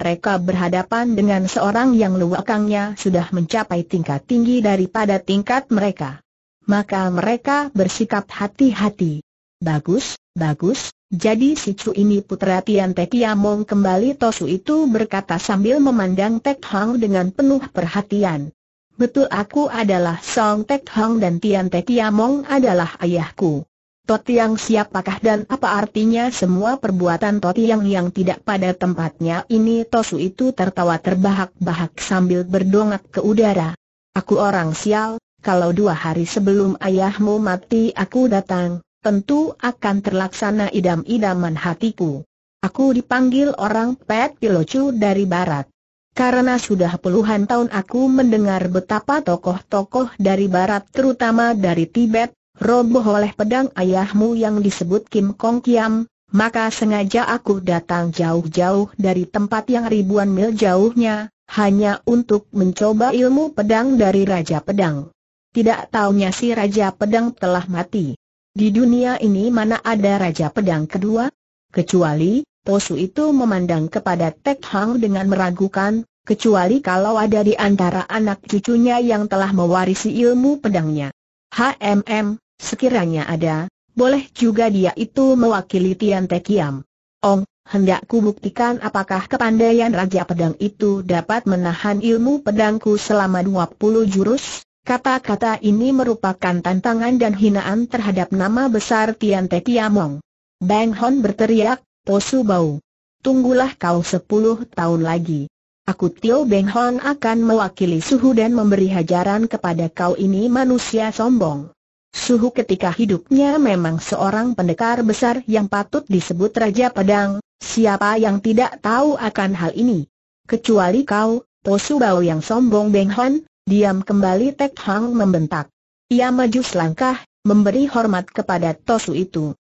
mereka berhadapan dengan seorang yang luakangnya sudah mencapai tingkat tinggi daripada tingkat mereka. Maka mereka bersikap hati-hati. Bagus, bagus, jadi si Cu ini putra Tian Te Kiamong kembali Tosu itu berkata sambil memandang Tek Hang dengan penuh perhatian. Betul aku adalah Song Tek Hang dan Tian Te Kiamong adalah ayahku. Totiang siapakah dan apa artinya semua perbuatan Totiang yang tidak pada tempatnya ini Tosu itu tertawa terbahak-bahak sambil berdongak ke udara. Aku orang sial, kalau dua hari sebelum ayahmu mati aku datang, tentu akan terlaksana idam-idaman hatiku. Aku dipanggil orang Pet Pilocu dari Barat. Karena sudah puluhan tahun aku mendengar betapa tokoh-tokoh dari Barat terutama dari Tibet, roboh oleh pedang ayahmu yang disebut Kim Kong Kiam, maka sengaja aku datang jauh-jauh dari tempat yang ribuan mil jauhnya, hanya untuk mencoba ilmu pedang dari Raja Pedang. Tidak taunya si Raja Pedang telah mati. Di dunia ini mana ada Raja Pedang kedua? Kecuali, Tosu itu memandang kepada Tek Hang dengan meragukan, kecuali kalau ada di antara anak cucunya yang telah mewarisi ilmu pedangnya. HMM, Sekiranya ada, boleh juga dia itu mewakili Tian Te Kiam. Ong, hendak buktikan apakah kepandaian Raja Pedang itu dapat menahan ilmu pedangku selama 20 jurus? Kata-kata ini merupakan tantangan dan hinaan terhadap nama besar Tian Te Ong. Bang Hon berteriak, Tosu Bau. Tunggulah kau 10 tahun lagi. Aku Tio Beng Hon akan mewakili suhu dan memberi hajaran kepada kau ini manusia sombong. Suhu ketika hidupnya memang seorang pendekar besar yang patut disebut Raja Pedang, siapa yang tidak tahu akan hal ini? Kecuali kau, Bao yang sombong Beng Han, diam kembali Tek Hang membentak. Ia maju selangkah, memberi hormat kepada Tosu itu.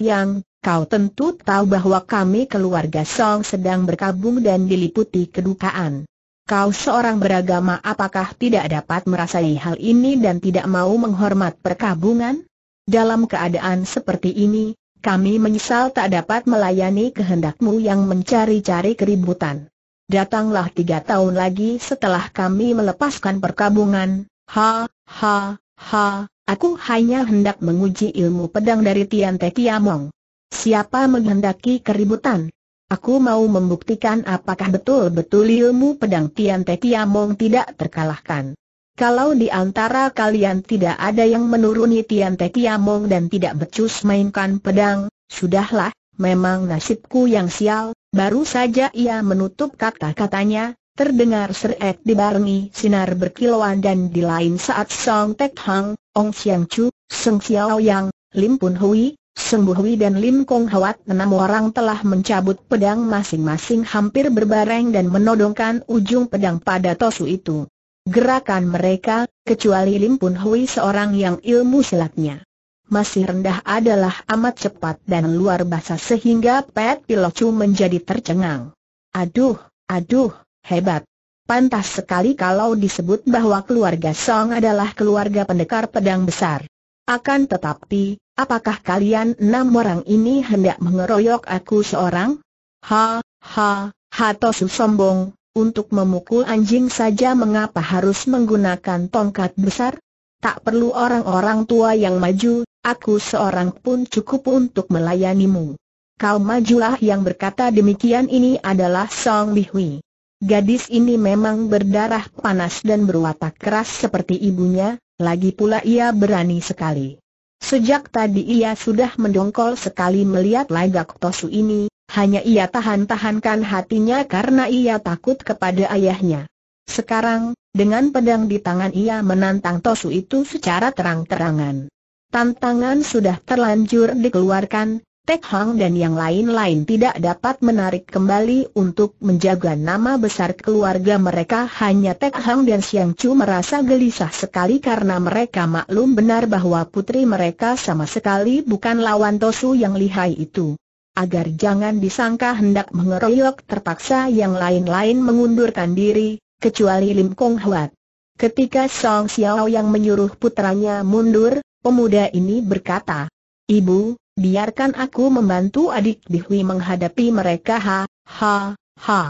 Yang, kau tentu tahu bahwa kami keluarga Song sedang berkabung dan diliputi kedukaan. Kau seorang beragama apakah tidak dapat merasai hal ini dan tidak mau menghormat perkabungan? Dalam keadaan seperti ini, kami menyesal tak dapat melayani kehendakmu yang mencari-cari keributan. Datanglah tiga tahun lagi setelah kami melepaskan perkabungan, ha, ha, ha, aku hanya hendak menguji ilmu pedang dari Tian Te Tiamong. Siapa menghendaki keributan? Aku mau membuktikan apakah betul-betul ilmu pedang Tian Te Tiamong tidak terkalahkan. Kalau di antara kalian tidak ada yang menuruni Tian Te Tiamong dan tidak becus mainkan pedang, sudahlah, memang nasibku yang sial, baru saja ia menutup kata-katanya, terdengar seret dibarengi sinar berkilauan dan di lain saat Song Tek Hang, Ong Xiang Chu, Seng Xiao Yang, Lim Pun Hui, Sembuhwi dan Lim Kong Hwat enam orang telah mencabut pedang masing-masing hampir berbareng dan menodongkan ujung pedang pada Tosu itu. Gerakan mereka, kecuali Lim Pun Hui seorang yang ilmu silatnya masih rendah adalah amat cepat dan luar biasa sehingga Pat Pilocu menjadi tercengang. Aduh, aduh, hebat. Pantas sekali kalau disebut bahwa keluarga Song adalah keluarga pendekar pedang besar. Akan tetapi, apakah kalian enam orang ini hendak mengeroyok aku seorang? Ha, ha, tosu sombong, untuk memukul anjing saja mengapa harus menggunakan tongkat besar? Tak perlu orang-orang tua yang maju, aku seorang pun cukup untuk melayanimu. Kau majulah yang berkata demikian ini adalah Song Hui. Gadis ini memang berdarah panas dan berwatak keras seperti ibunya, lagi pula ia berani sekali. Sejak tadi ia sudah mendongkol sekali melihat lagak Tosu ini, hanya ia tahan-tahankan hatinya karena ia takut kepada ayahnya. Sekarang, dengan pedang di tangan ia menantang Tosu itu secara terang-terangan. Tantangan sudah terlanjur dikeluarkan, Tek Hang dan yang lain-lain tidak dapat menarik kembali untuk menjaga nama besar keluarga mereka hanya Tek Hang dan Siang Chu merasa gelisah sekali karena mereka maklum benar bahwa putri mereka sama sekali bukan lawan Tosu yang lihai itu. Agar jangan disangka hendak mengeroyok terpaksa yang lain-lain mengundurkan diri, kecuali Lim Kong Huat. Ketika Song Xiao yang menyuruh putranya mundur, pemuda ini berkata, Ibu, biarkan aku membantu adik Bihui menghadapi mereka ha, ha, ha.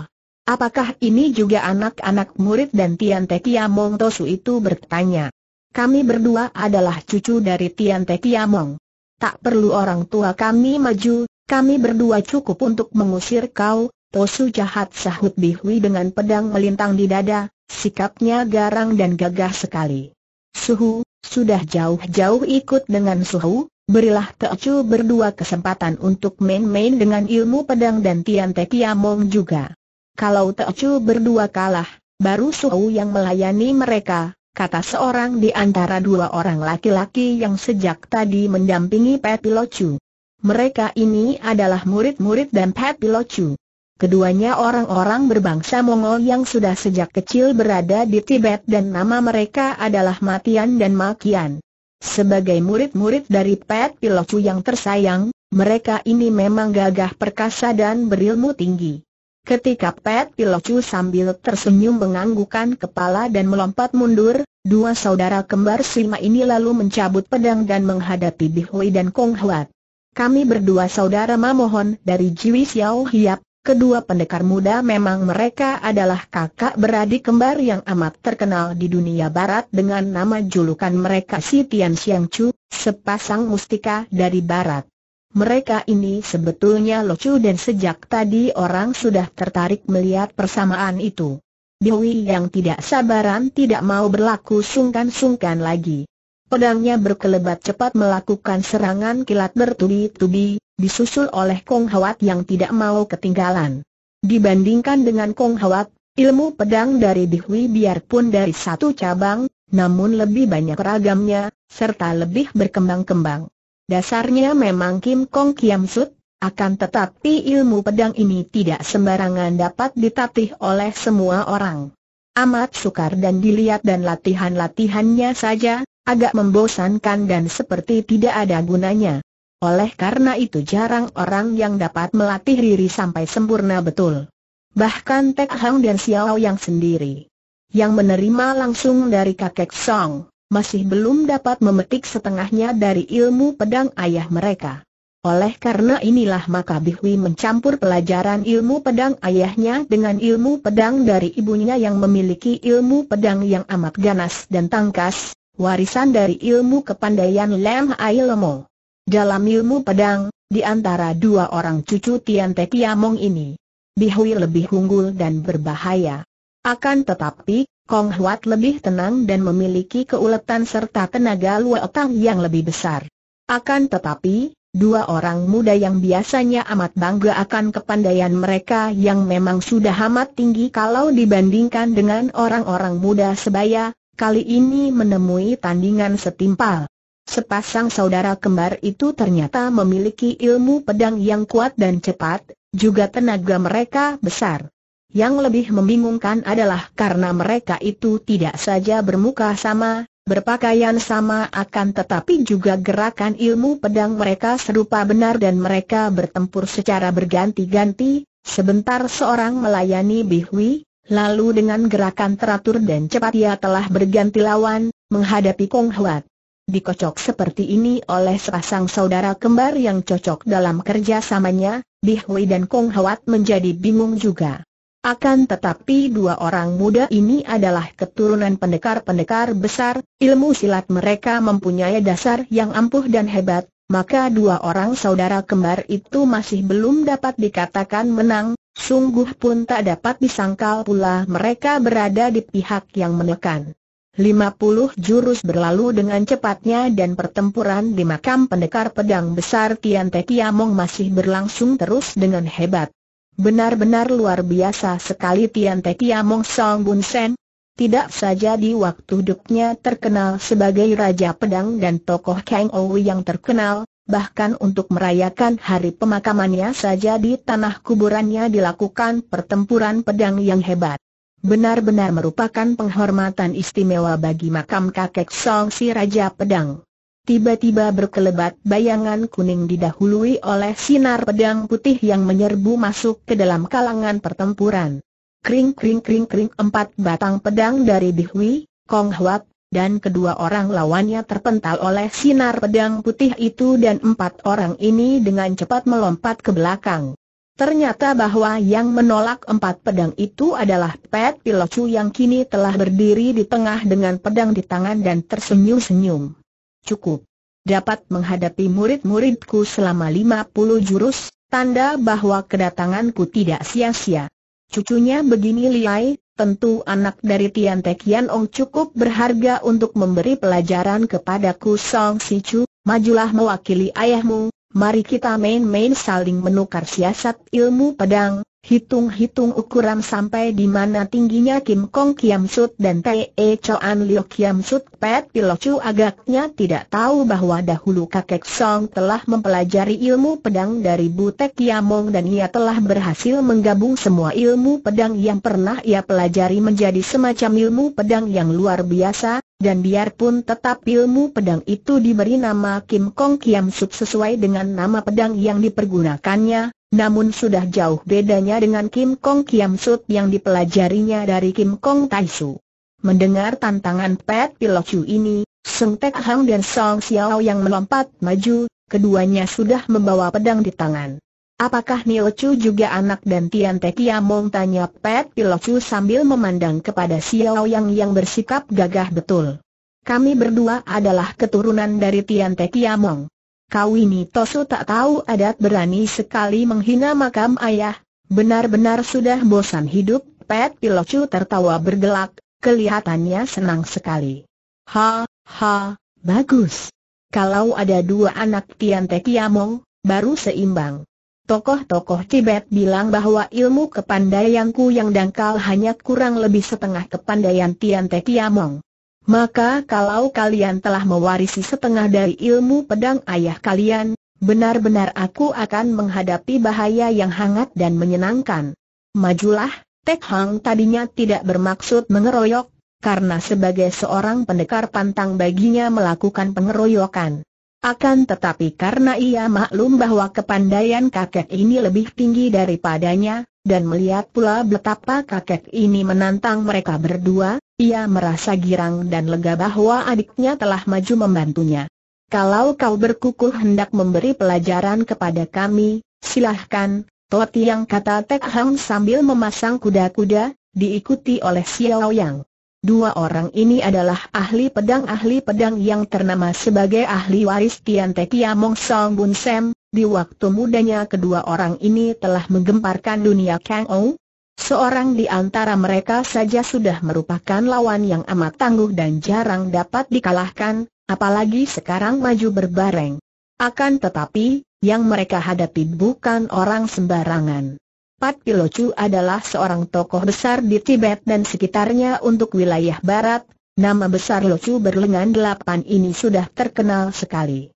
Apakah ini juga anak-anak murid dan Tian Mong Tosu itu bertanya. Kami berdua adalah cucu dari Tian Mong. Tak perlu orang tua kami maju, kami berdua cukup untuk mengusir kau, Tosu jahat sahut Bihui dengan pedang melintang di dada, sikapnya garang dan gagah sekali. Suhu, sudah jauh-jauh ikut dengan Suhu, Berilah Teocu berdua kesempatan untuk main-main dengan ilmu pedang dan Tian Te Kiamong juga. Kalau Teocu berdua kalah, baru suhu yang melayani mereka, kata seorang di antara dua orang laki-laki yang sejak tadi mendampingi Pepi Locu. Mereka ini adalah murid-murid dan Pepi Locu. Keduanya orang-orang berbangsa Mongol yang sudah sejak kecil berada di Tibet dan nama mereka adalah Matian dan Makian. Sebagai murid-murid dari Pet Pilocu yang tersayang, mereka ini memang gagah perkasa dan berilmu tinggi. Ketika Pet Pilocu sambil tersenyum menganggukan kepala dan melompat mundur, dua saudara kembar Sima ini lalu mencabut pedang dan menghadapi Bihui dan Kong Huat. Kami berdua saudara memohon dari Jiwi Xiao Hiap, Kedua pendekar muda memang mereka adalah kakak beradik kembar yang amat terkenal di dunia barat dengan nama julukan mereka si Tian Xiang Chu, sepasang mustika dari barat. Mereka ini sebetulnya lucu dan sejak tadi orang sudah tertarik melihat persamaan itu. Dewi yang tidak sabaran tidak mau berlaku sungkan-sungkan lagi. Pedangnya berkelebat cepat melakukan serangan kilat bertubi-tubi, disusul oleh Kong Hawat yang tidak mau ketinggalan. Dibandingkan dengan Kong Hawat, ilmu pedang dari Dihui biarpun dari satu cabang, namun lebih banyak ragamnya, serta lebih berkembang-kembang. Dasarnya memang Kim Kong Kiam Sut, akan tetapi ilmu pedang ini tidak sembarangan dapat ditatih oleh semua orang. Amat sukar dan dilihat dan latihan-latihannya saja, agak membosankan dan seperti tidak ada gunanya. Oleh karena itu jarang orang yang dapat melatih diri sampai sempurna betul. Bahkan Tek Hang dan Xiao yang sendiri. Yang menerima langsung dari kakek Song, masih belum dapat memetik setengahnya dari ilmu pedang ayah mereka. Oleh karena inilah maka Bihui mencampur pelajaran ilmu pedang ayahnya dengan ilmu pedang dari ibunya yang memiliki ilmu pedang yang amat ganas dan tangkas, warisan dari ilmu kepandaian Lem Ai Lemo. Dalam ilmu pedang, di antara dua orang cucu Tian Te Piamong ini, Bihui lebih unggul dan berbahaya. Akan tetapi, Kong Huat lebih tenang dan memiliki keuletan serta tenaga luotang yang lebih besar. Akan tetapi, dua orang muda yang biasanya amat bangga akan kepandaian mereka yang memang sudah amat tinggi kalau dibandingkan dengan orang-orang muda sebaya, kali ini menemui tandingan setimpal. Sepasang saudara kembar itu ternyata memiliki ilmu pedang yang kuat dan cepat, juga tenaga mereka besar. Yang lebih membingungkan adalah karena mereka itu tidak saja bermuka sama, berpakaian sama akan tetapi juga gerakan ilmu pedang mereka serupa benar dan mereka bertempur secara berganti-ganti, sebentar seorang melayani Bihwi, lalu dengan gerakan teratur dan cepat ia telah berganti lawan, menghadapi Kong Huat dikocok seperti ini oleh sepasang saudara kembar yang cocok dalam kerjasamanya, Hui dan Kong Hawat menjadi bingung juga. Akan tetapi dua orang muda ini adalah keturunan pendekar-pendekar besar, ilmu silat mereka mempunyai dasar yang ampuh dan hebat, maka dua orang saudara kembar itu masih belum dapat dikatakan menang, sungguh pun tak dapat disangkal pula mereka berada di pihak yang menekan. Lima puluh jurus berlalu dengan cepatnya dan pertempuran di makam pendekar pedang besar Tian Te Kiamong masih berlangsung terus dengan hebat. Benar-benar luar biasa sekali Tian Te Kiamong Song Bun Sen. Tidak saja di waktu hidupnya terkenal sebagai Raja Pedang dan tokoh Kang Owi yang terkenal, bahkan untuk merayakan hari pemakamannya saja di tanah kuburannya dilakukan pertempuran pedang yang hebat benar-benar merupakan penghormatan istimewa bagi makam kakek Song si Raja Pedang. Tiba-tiba berkelebat bayangan kuning didahului oleh sinar pedang putih yang menyerbu masuk ke dalam kalangan pertempuran. Kring kring kring kring empat batang pedang dari Bihui, Kong Huat, dan kedua orang lawannya terpental oleh sinar pedang putih itu dan empat orang ini dengan cepat melompat ke belakang. Ternyata bahwa yang menolak empat pedang itu adalah Pet Pilocu yang kini telah berdiri di tengah dengan pedang di tangan dan tersenyum-senyum. Cukup. Dapat menghadapi murid-muridku selama lima puluh jurus, tanda bahwa kedatanganku tidak sia-sia. Cucunya begini liai, tentu anak dari Tian Te Kian Ong cukup berharga untuk memberi pelajaran kepadaku Song Si Chu, majulah mewakili ayahmu, mari kita main-main saling menukar siasat ilmu pedang, hitung-hitung ukuran sampai di mana tingginya Kim Kong Kiam Sut dan E Choan Liu Kiam Sut Pet Pilocu agaknya tidak tahu bahwa dahulu kakek Song telah mempelajari ilmu pedang dari Butek Yamong dan ia telah berhasil menggabung semua ilmu pedang yang pernah ia pelajari menjadi semacam ilmu pedang yang luar biasa, dan biarpun tetap ilmu pedang itu diberi nama Kim Kong Kiam Suk sesuai dengan nama pedang yang dipergunakannya, namun sudah jauh bedanya dengan Kim Kong Kiam Suk yang dipelajarinya dari Kim Kong Tai Su. Mendengar tantangan Pet Pilocu ini, Seng Tek Hang dan Song Xiao yang melompat maju, keduanya sudah membawa pedang di tangan. Apakah Nio Chu juga anak dan Tian Te Kiamong tanya Pet Pilo Chu sambil memandang kepada Xiao Yang yang bersikap gagah betul. Kami berdua adalah keturunan dari Tian Te Kiamong. Kau ini Tosu tak tahu adat berani sekali menghina makam ayah, benar-benar sudah bosan hidup, Pet Pilo Chu tertawa bergelak, kelihatannya senang sekali. Ha, ha, bagus. Kalau ada dua anak Tian Te Kiamong, baru seimbang. Tokoh-tokoh Tibet bilang bahwa ilmu kepandaianku yang dangkal hanya kurang lebih setengah kepandaian Tian Te Tiamong. Maka kalau kalian telah mewarisi setengah dari ilmu pedang ayah kalian, benar-benar aku akan menghadapi bahaya yang hangat dan menyenangkan. Majulah, Tek Hang tadinya tidak bermaksud mengeroyok, karena sebagai seorang pendekar pantang baginya melakukan pengeroyokan. Akan tetapi karena ia maklum bahwa kepandaian kakek ini lebih tinggi daripadanya, dan melihat pula betapa kakek ini menantang mereka berdua, ia merasa girang dan lega bahwa adiknya telah maju membantunya. Kalau kau berkukuh hendak memberi pelajaran kepada kami, silahkan, Toti yang kata Tek Hang sambil memasang kuda-kuda, diikuti oleh Xiao Yang. Dua orang ini adalah ahli pedang-ahli pedang yang ternama sebagai ahli waris Tian Te Kiamong Song Bun Sam. Di waktu mudanya kedua orang ini telah menggemparkan dunia Kang Ou. Seorang di antara mereka saja sudah merupakan lawan yang amat tangguh dan jarang dapat dikalahkan, apalagi sekarang maju berbareng. Akan tetapi, yang mereka hadapi bukan orang sembarangan. Pat Pilocu adalah seorang tokoh besar di Tibet dan sekitarnya untuk wilayah barat, nama besar Locu berlengan delapan ini sudah terkenal sekali.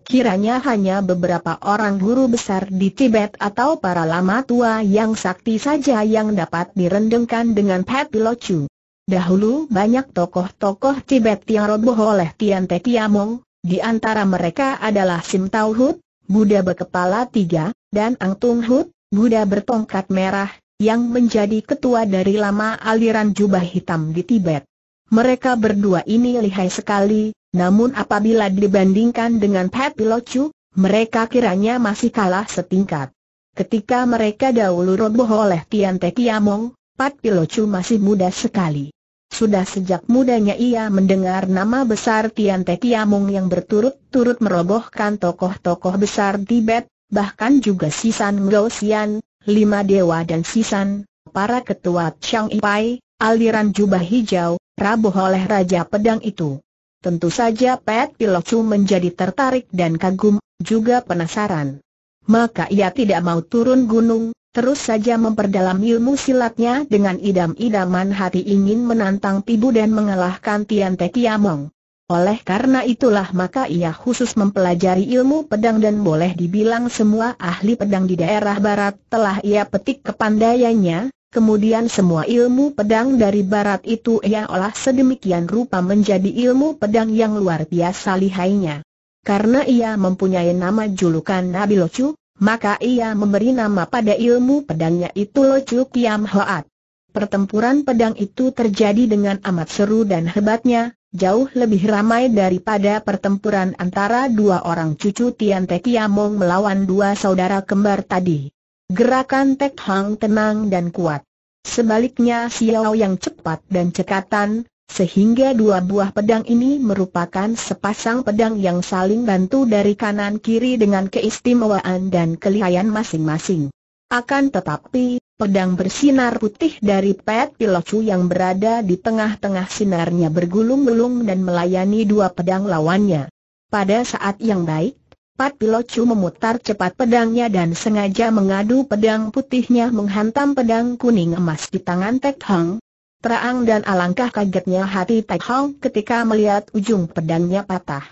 Kiranya hanya beberapa orang guru besar di Tibet atau para lama tua yang sakti saja yang dapat direndengkan dengan Pat Pilocu. Dahulu banyak tokoh-tokoh Tibet yang roboh oleh Tian Te Tiamong, di antara mereka adalah Sim Tau Hut, Buddha berkepala tiga, dan Ang Tung Hut, Buddha bertongkat merah, yang menjadi ketua dari lama aliran jubah hitam di Tibet. Mereka berdua ini lihai sekali, namun apabila dibandingkan dengan Pat Locu, mereka kiranya masih kalah setingkat. Ketika mereka dahulu roboh oleh Tian Te Kiamong, Pat Pilocu masih muda sekali. Sudah sejak mudanya ia mendengar nama besar Tian Te Kiamong yang berturut-turut merobohkan tokoh-tokoh besar Tibet, bahkan juga Sisan Sian, lima dewa dan Sisan, para ketua Chang Ipai, aliran jubah hijau, rabuh oleh Raja Pedang itu. Tentu saja Pet Pilocu menjadi tertarik dan kagum, juga penasaran. Maka ia tidak mau turun gunung, terus saja memperdalam ilmu silatnya dengan idam-idaman hati ingin menantang Pibu dan mengalahkan Tian Te Kiamong. Oleh karena itulah maka ia khusus mempelajari ilmu pedang dan boleh dibilang semua ahli pedang di daerah barat telah ia petik kepandaiannya, kemudian semua ilmu pedang dari barat itu ia olah sedemikian rupa menjadi ilmu pedang yang luar biasa lihainya. Karena ia mempunyai nama julukan Nabi Locu, maka ia memberi nama pada ilmu pedangnya itu Locu Kiam Hoat. Pertempuran pedang itu terjadi dengan amat seru dan hebatnya, jauh lebih ramai daripada pertempuran antara dua orang cucu Tian Te Kiamong melawan dua saudara kembar tadi. Gerakan Tek Hang tenang dan kuat. Sebaliknya Xiao yang cepat dan cekatan, sehingga dua buah pedang ini merupakan sepasang pedang yang saling bantu dari kanan kiri dengan keistimewaan dan kelihayan masing-masing. Akan tetapi, pedang bersinar putih dari Pet Pilocu yang berada di tengah-tengah sinarnya bergulung-gulung dan melayani dua pedang lawannya. Pada saat yang baik, Pat Pilocu memutar cepat pedangnya dan sengaja mengadu pedang putihnya menghantam pedang kuning emas di tangan Tek Hong. Terang dan alangkah kagetnya hati Tek Hong ketika melihat ujung pedangnya patah.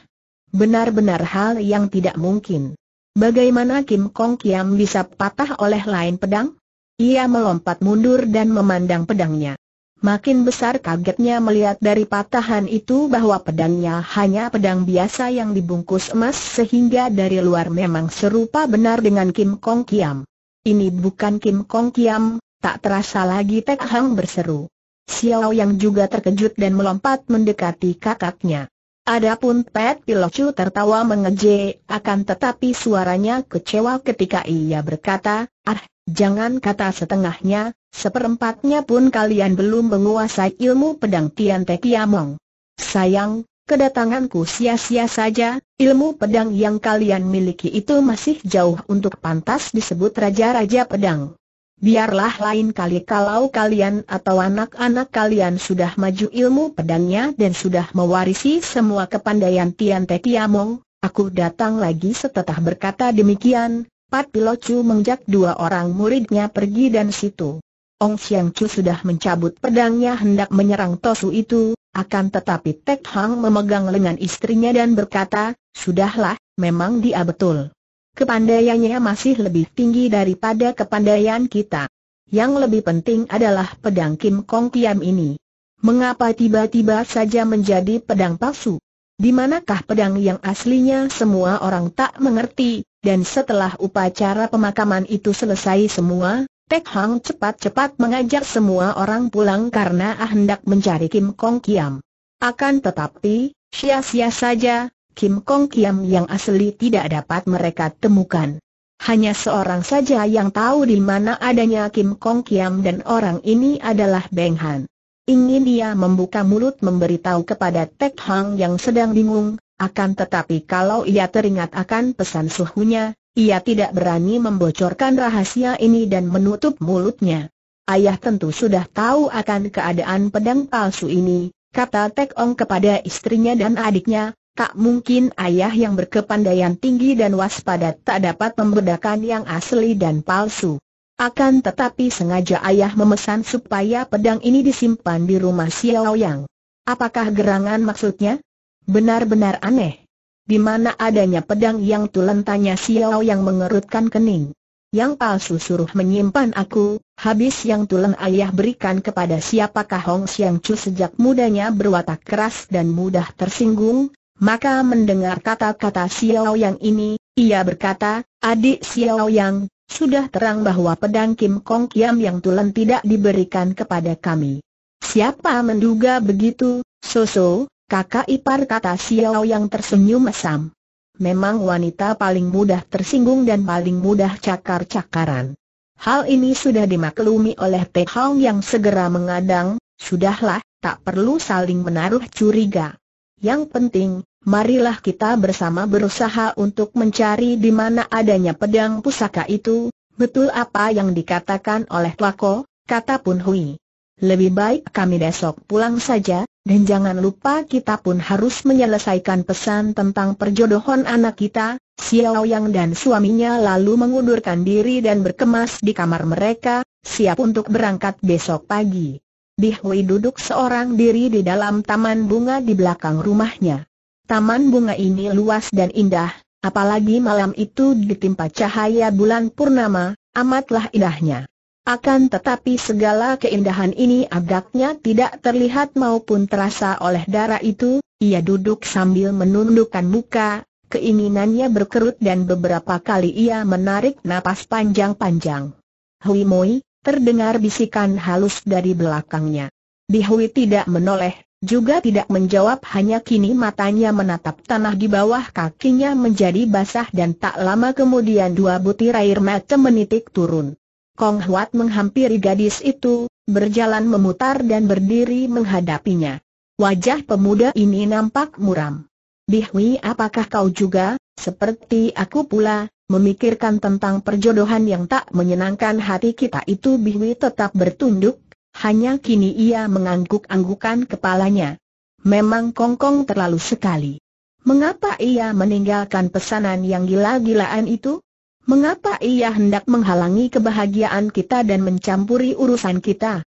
Benar-benar hal yang tidak mungkin. Bagaimana Kim Kong Kiam bisa patah oleh lain pedang? Ia melompat mundur dan memandang pedangnya. Makin besar kagetnya melihat dari patahan itu bahwa pedangnya hanya pedang biasa yang dibungkus emas sehingga dari luar memang serupa benar dengan Kim Kong Kiam. Ini bukan Kim Kong Kiam, tak terasa lagi Tek Hang berseru. Xiao yang juga terkejut dan melompat mendekati kakaknya. Adapun Pet Pilocu tertawa mengeje, akan tetapi suaranya kecewa ketika ia berkata, ah, jangan kata setengahnya, seperempatnya pun kalian belum menguasai ilmu pedang Tian Te Kiamong. Sayang, kedatanganku sia-sia saja, ilmu pedang yang kalian miliki itu masih jauh untuk pantas disebut Raja-Raja Pedang. Biarlah lain kali kalau kalian atau anak-anak kalian sudah maju ilmu pedangnya dan sudah mewarisi semua kepandaian Tian Te Tiamong, aku datang lagi setetah berkata demikian, Pat Pilocu mengjak dua orang muridnya pergi dan situ. Ong Xiang Chu sudah mencabut pedangnya hendak menyerang Tosu itu, akan tetapi Tek Hang memegang lengan istrinya dan berkata, Sudahlah, memang dia betul. Kepandaiannya masih lebih tinggi daripada kepandaian kita. Yang lebih penting adalah pedang Kim Kong Kiam ini. Mengapa tiba-tiba saja menjadi pedang palsu? Dimanakah pedang yang aslinya semua orang tak mengerti, dan setelah upacara pemakaman itu selesai semua, Tek Hang cepat-cepat mengajak semua orang pulang karena hendak mencari Kim Kong Kiam. Akan tetapi, sia-sia saja, Kim Kong Kiam yang asli tidak dapat mereka temukan. Hanya seorang saja yang tahu di mana adanya Kim Kong Kiam dan orang ini adalah Beng Han. Ingin dia membuka mulut memberitahu kepada Tek Hang yang sedang bingung, akan tetapi kalau ia teringat akan pesan suhunya, ia tidak berani membocorkan rahasia ini dan menutup mulutnya. Ayah tentu sudah tahu akan keadaan pedang palsu ini, kata Tek Ong kepada istrinya dan adiknya, Tak mungkin ayah yang berkepandaian tinggi dan waspada tak dapat membedakan yang asli dan palsu. Akan tetapi sengaja ayah memesan supaya pedang ini disimpan di rumah Xiao Yang. Apakah gerangan maksudnya? Benar-benar aneh. Di mana adanya pedang yang tulen tanya Xiao Yang mengerutkan kening. Yang palsu suruh menyimpan aku, habis yang tulen ayah berikan kepada siapakah Hong Xiang Chu sejak mudanya berwatak keras dan mudah tersinggung, maka mendengar kata-kata Xiao Yang ini, ia berkata, adik Xiao Yang, sudah terang bahwa pedang Kim Kong Kiam yang tulen tidak diberikan kepada kami. Siapa menduga begitu, Soso, kakak ipar kata Xiao Yang tersenyum mesam. Memang wanita paling mudah tersinggung dan paling mudah cakar-cakaran. Hal ini sudah dimaklumi oleh Te Hong yang segera mengadang, sudahlah, tak perlu saling menaruh curiga. Yang penting, marilah kita bersama berusaha untuk mencari di mana adanya pedang pusaka itu, betul apa yang dikatakan oleh Tuako, kata Pun Hui. Lebih baik kami besok pulang saja, dan jangan lupa kita pun harus menyelesaikan pesan tentang perjodohan anak kita, Xiao Yang dan suaminya lalu mengundurkan diri dan berkemas di kamar mereka, siap untuk berangkat besok pagi. Hui duduk seorang diri di dalam taman bunga di belakang rumahnya. Taman bunga ini luas dan indah, apalagi malam itu ditimpa cahaya bulan purnama, amatlah indahnya. Akan tetapi segala keindahan ini agaknya tidak terlihat maupun terasa oleh darah itu, ia duduk sambil menundukkan muka, keinginannya berkerut dan beberapa kali ia menarik napas panjang-panjang. Hui Moi, terdengar bisikan halus dari belakangnya. Bihui tidak menoleh, juga tidak menjawab hanya kini matanya menatap tanah di bawah kakinya menjadi basah dan tak lama kemudian dua butir air mata menitik turun. Kong Huat menghampiri gadis itu, berjalan memutar dan berdiri menghadapinya. Wajah pemuda ini nampak muram. Bihwi apakah kau juga, seperti aku pula, memikirkan tentang perjodohan yang tak menyenangkan hati kita itu Bihwi tetap bertunduk hanya kini ia mengangguk-anggukan kepalanya. Memang kongkong terlalu sekali. Mengapa ia meninggalkan pesanan yang gila-gilaan itu? Mengapa ia hendak menghalangi kebahagiaan kita dan mencampuri urusan kita?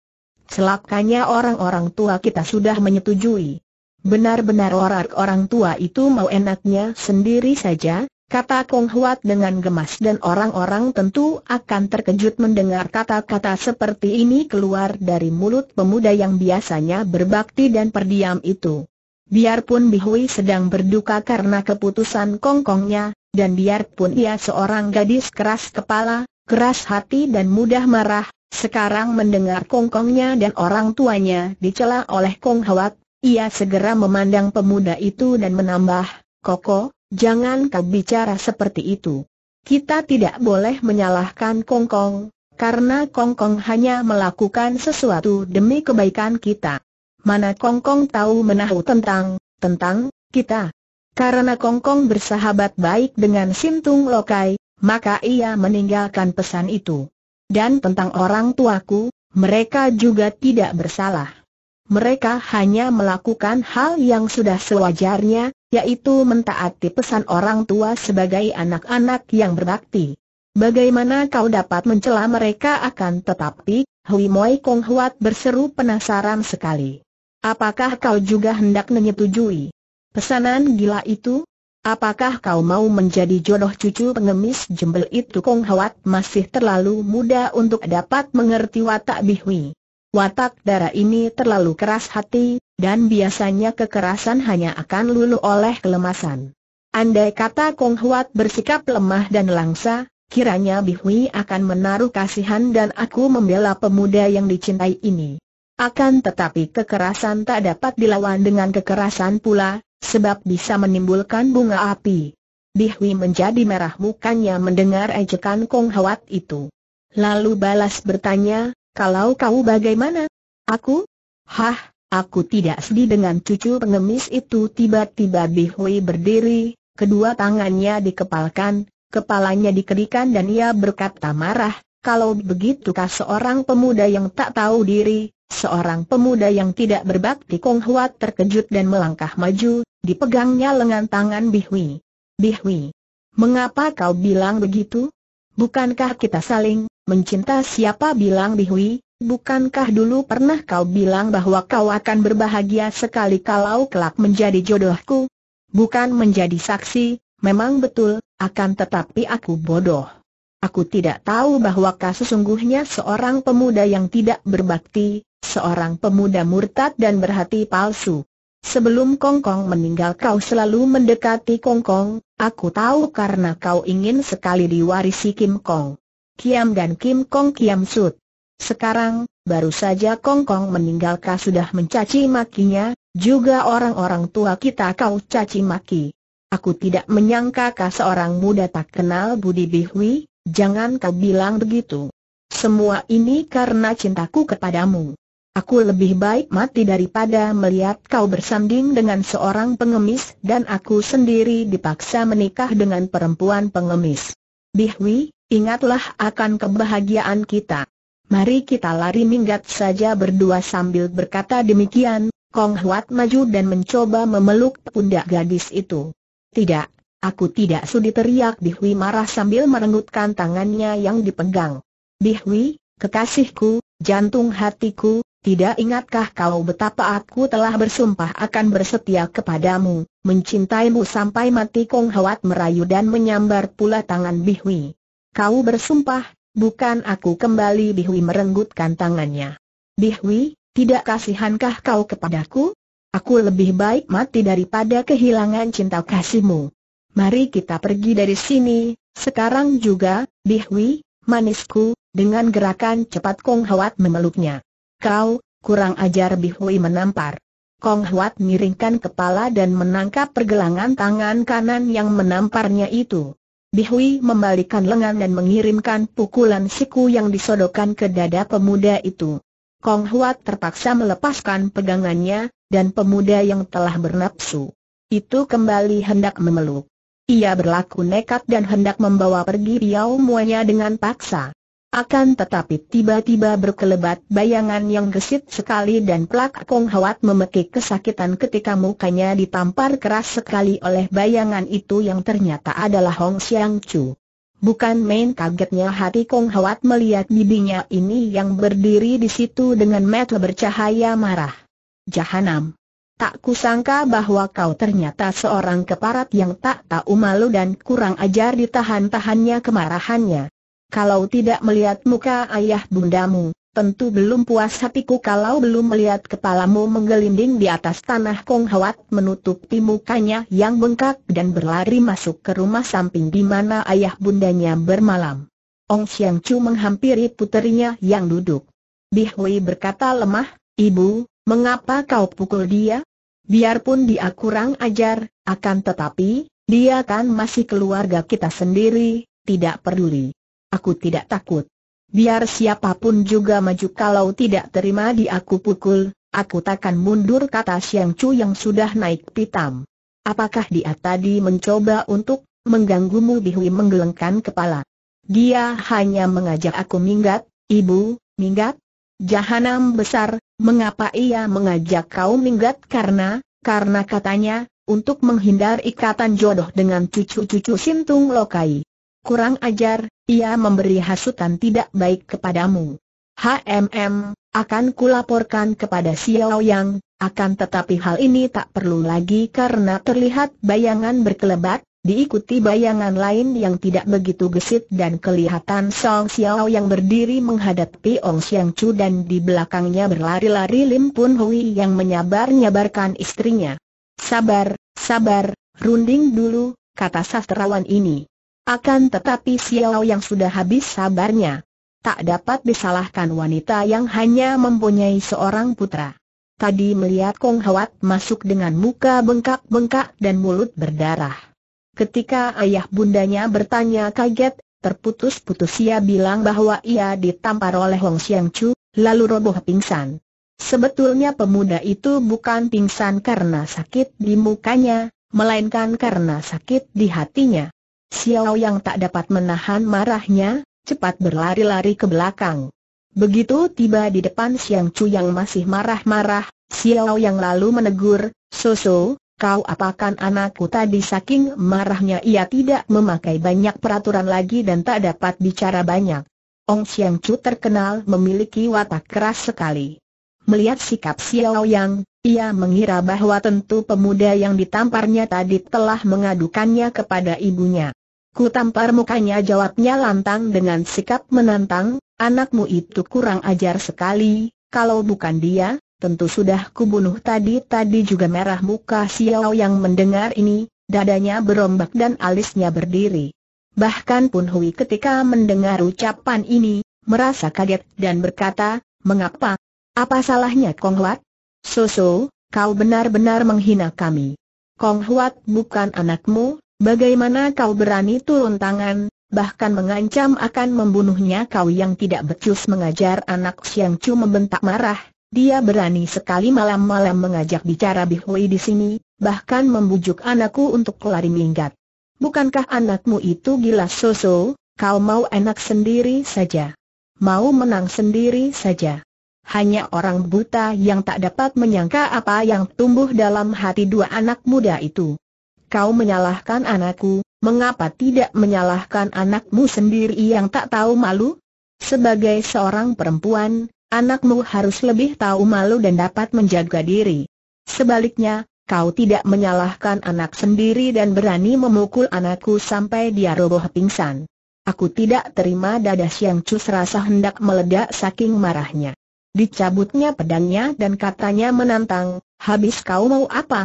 Celakanya orang-orang tua kita sudah menyetujui. Benar-benar orang-orang tua itu mau enaknya sendiri saja, kata Kong Huat dengan gemas dan orang-orang tentu akan terkejut mendengar kata-kata seperti ini keluar dari mulut pemuda yang biasanya berbakti dan perdiam itu. Biarpun Bihui sedang berduka karena keputusan Kongkongnya, dan biarpun ia seorang gadis keras kepala, keras hati dan mudah marah, sekarang mendengar Kongkongnya dan orang tuanya dicela oleh Kong Huat, ia segera memandang pemuda itu dan menambah, Koko, Jangan kau bicara seperti itu. Kita tidak boleh menyalahkan Kongkong, karena Kongkong hanya melakukan sesuatu demi kebaikan kita. Mana Kongkong tahu menahu tentang, tentang, kita. Karena Kongkong bersahabat baik dengan Sintung Lokai, maka ia meninggalkan pesan itu. Dan tentang orang tuaku, mereka juga tidak bersalah. Mereka hanya melakukan hal yang sudah sewajarnya, yaitu mentaati pesan orang tua sebagai anak-anak yang berbakti. Bagaimana kau dapat mencela mereka akan tetapi, Hui Moi Kong Huat berseru penasaran sekali. Apakah kau juga hendak menyetujui pesanan gila itu? Apakah kau mau menjadi jodoh cucu pengemis jembel itu Kong Huat masih terlalu muda untuk dapat mengerti watak Bihui? Watak darah ini terlalu keras hati, dan biasanya kekerasan hanya akan luluh oleh kelemasan. Andai kata Kong Huat bersikap lemah dan langsa, kiranya Bihui akan menaruh kasihan dan aku membela pemuda yang dicintai ini. Akan tetapi kekerasan tak dapat dilawan dengan kekerasan pula, sebab bisa menimbulkan bunga api. Bihui menjadi merah mukanya mendengar ejekan Kong Huat itu. Lalu balas bertanya, kalau kau bagaimana? Aku? Hah, aku tidak sedih dengan cucu pengemis itu tiba-tiba Bihui berdiri, kedua tangannya dikepalkan, kepalanya dikerikan dan ia berkata marah, kalau begitukah seorang pemuda yang tak tahu diri, seorang pemuda yang tidak berbakti Kong terkejut dan melangkah maju, dipegangnya lengan tangan Bihui. Bihui, mengapa kau bilang begitu? Bukankah kita saling mencinta siapa bilang Bihui, bukankah dulu pernah kau bilang bahwa kau akan berbahagia sekali kalau kelak menjadi jodohku? Bukan menjadi saksi, memang betul, akan tetapi aku bodoh. Aku tidak tahu bahwa kau sesungguhnya seorang pemuda yang tidak berbakti, seorang pemuda murtad dan berhati palsu. Sebelum Kongkong meninggal kau selalu mendekati Kongkong, aku tahu karena kau ingin sekali diwarisi Kim Kong. Kiam dan Kim Kong Kiam Sut. Sekarang, baru saja Kong Kong meninggalkah sudah mencaci makinya, juga orang-orang tua kita kau caci maki. Aku tidak menyangka kau seorang muda tak kenal Budi Bihwi. jangan kau bilang begitu. Semua ini karena cintaku kepadamu. Aku lebih baik mati daripada melihat kau bersanding dengan seorang pengemis dan aku sendiri dipaksa menikah dengan perempuan pengemis. Bihwi. Ingatlah akan kebahagiaan kita. Mari kita lari minggat saja berdua sambil berkata demikian, Kong Huat maju dan mencoba memeluk pundak gadis itu. Tidak, aku tidak sudi teriak Hui marah sambil merenggutkan tangannya yang dipegang. Hui, kekasihku, jantung hatiku, tidak ingatkah kau betapa aku telah bersumpah akan bersetia kepadamu, mencintaimu sampai mati Kong Huat merayu dan menyambar pula tangan Hui. Kau bersumpah, bukan aku kembali Bihui merenggutkan tangannya. Bihwi, tidak kasihankah kau kepadaku? Aku lebih baik mati daripada kehilangan cinta kasihmu. Mari kita pergi dari sini, sekarang juga, Bihwi, manisku, dengan gerakan cepat Kong Hwat memeluknya. Kau, kurang ajar Bihui menampar. Kong Hwat miringkan kepala dan menangkap pergelangan tangan kanan yang menamparnya itu. Bihui membalikan lengan dan mengirimkan pukulan siku yang disodokkan ke dada pemuda itu. Kong Huat terpaksa melepaskan pegangannya, dan pemuda yang telah bernapsu. Itu kembali hendak memeluk. Ia berlaku nekat dan hendak membawa pergi Yao Muanya dengan paksa. Akan tetapi tiba-tiba berkelebat bayangan yang gesit sekali dan Plak Kong Hawat memekik kesakitan ketika mukanya ditampar keras sekali oleh bayangan itu yang ternyata adalah Hong Xiang Chu. Bukan main kagetnya hati Kong Hawat melihat bibinya ini yang berdiri di situ dengan mata bercahaya marah. Jahanam. Tak kusangka bahwa kau ternyata seorang keparat yang tak tahu malu dan kurang ajar ditahan-tahannya kemarahannya kalau tidak melihat muka ayah bundamu, tentu belum puas hatiku kalau belum melihat kepalamu menggelinding di atas tanah Kong menutupi mukanya yang bengkak dan berlari masuk ke rumah samping di mana ayah bundanya bermalam. Ong Xiang Chu menghampiri puterinya yang duduk. Bihui berkata lemah, Ibu, mengapa kau pukul dia? Biarpun dia kurang ajar, akan tetapi, dia kan masih keluarga kita sendiri, tidak peduli. Aku tidak takut. Biar siapapun juga maju kalau tidak terima di aku pukul, aku takkan mundur kata Siang Chu yang sudah naik pitam. Apakah dia tadi mencoba untuk mengganggumu Bihui menggelengkan kepala? Dia hanya mengajak aku minggat, ibu, minggat? Jahanam besar, mengapa ia mengajak kau minggat karena, karena katanya, untuk menghindar ikatan jodoh dengan cucu-cucu Sintung Lokai. Kurang ajar, ia memberi hasutan tidak baik kepadamu. HMM, akan kulaporkan kepada Xiao Yang, akan tetapi hal ini tak perlu lagi karena terlihat bayangan berkelebat, diikuti bayangan lain yang tidak begitu gesit dan kelihatan Song Xiao yang berdiri menghadapi Ong Xiang Chu dan di belakangnya berlari-lari Lim Pun Hui yang menyabar-nyabarkan istrinya. Sabar, sabar, runding dulu, kata sastrawan ini. Akan tetapi Xiao yang sudah habis sabarnya. Tak dapat disalahkan wanita yang hanya mempunyai seorang putra. Tadi melihat Kong Hawat masuk dengan muka bengkak-bengkak dan mulut berdarah. Ketika ayah bundanya bertanya kaget, terputus-putus ia bilang bahwa ia ditampar oleh Hong Xiang Chu, lalu roboh pingsan. Sebetulnya pemuda itu bukan pingsan karena sakit di mukanya, melainkan karena sakit di hatinya. Xiao yang tak dapat menahan marahnya, cepat berlari-lari ke belakang. Begitu tiba di depan Xiang Chu yang masih marah-marah, Xiao yang lalu menegur, Soso, kau apakan anakku tadi saking marahnya ia tidak memakai banyak peraturan lagi dan tak dapat bicara banyak. Ong Xiang Chu terkenal memiliki watak keras sekali. Melihat sikap Xiao Yang, ia mengira bahwa tentu pemuda yang ditamparnya tadi telah mengadukannya kepada ibunya. Ku tampar mukanya jawabnya lantang dengan sikap menantang, anakmu itu kurang ajar sekali, kalau bukan dia, tentu sudah kubunuh tadi-tadi juga merah muka Xiao yang mendengar ini, dadanya berombak dan alisnya berdiri. Bahkan Pun Hui ketika mendengar ucapan ini, merasa kaget dan berkata, mengapa? Apa salahnya Kong Huat? Soso, kau benar-benar menghina kami. Kong Huat bukan anakmu, Bagaimana kau berani turun tangan, bahkan mengancam akan membunuhnya kau yang tidak becus mengajar anak Siang cuma membentak marah, dia berani sekali malam-malam mengajak bicara Bihui di sini, bahkan membujuk anakku untuk lari minggat. Bukankah anakmu itu gila Soso, kau mau enak sendiri saja. Mau menang sendiri saja. Hanya orang buta yang tak dapat menyangka apa yang tumbuh dalam hati dua anak muda itu kau menyalahkan anakku, mengapa tidak menyalahkan anakmu sendiri yang tak tahu malu? Sebagai seorang perempuan, anakmu harus lebih tahu malu dan dapat menjaga diri. Sebaliknya, kau tidak menyalahkan anak sendiri dan berani memukul anakku sampai dia roboh pingsan. Aku tidak terima dada Siang Cus rasa hendak meledak saking marahnya. Dicabutnya pedangnya dan katanya menantang, habis kau mau apa,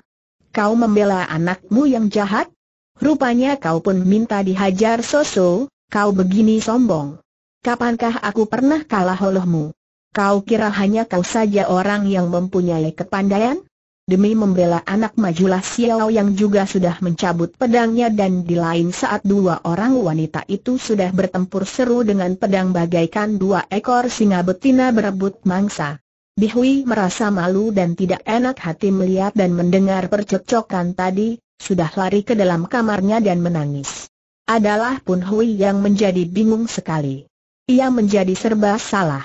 kau membela anakmu yang jahat? Rupanya kau pun minta dihajar Soso, kau begini sombong. Kapankah aku pernah kalah olehmu? Kau kira hanya kau saja orang yang mempunyai kepandaian? Demi membela anak majulah Xiao yang juga sudah mencabut pedangnya dan di lain saat dua orang wanita itu sudah bertempur seru dengan pedang bagaikan dua ekor singa betina berebut mangsa. Bihui merasa malu dan tidak enak hati melihat dan mendengar percekcokan tadi, sudah lari ke dalam kamarnya dan menangis. Adalah Pun Hui yang menjadi bingung sekali. Ia menjadi serba salah.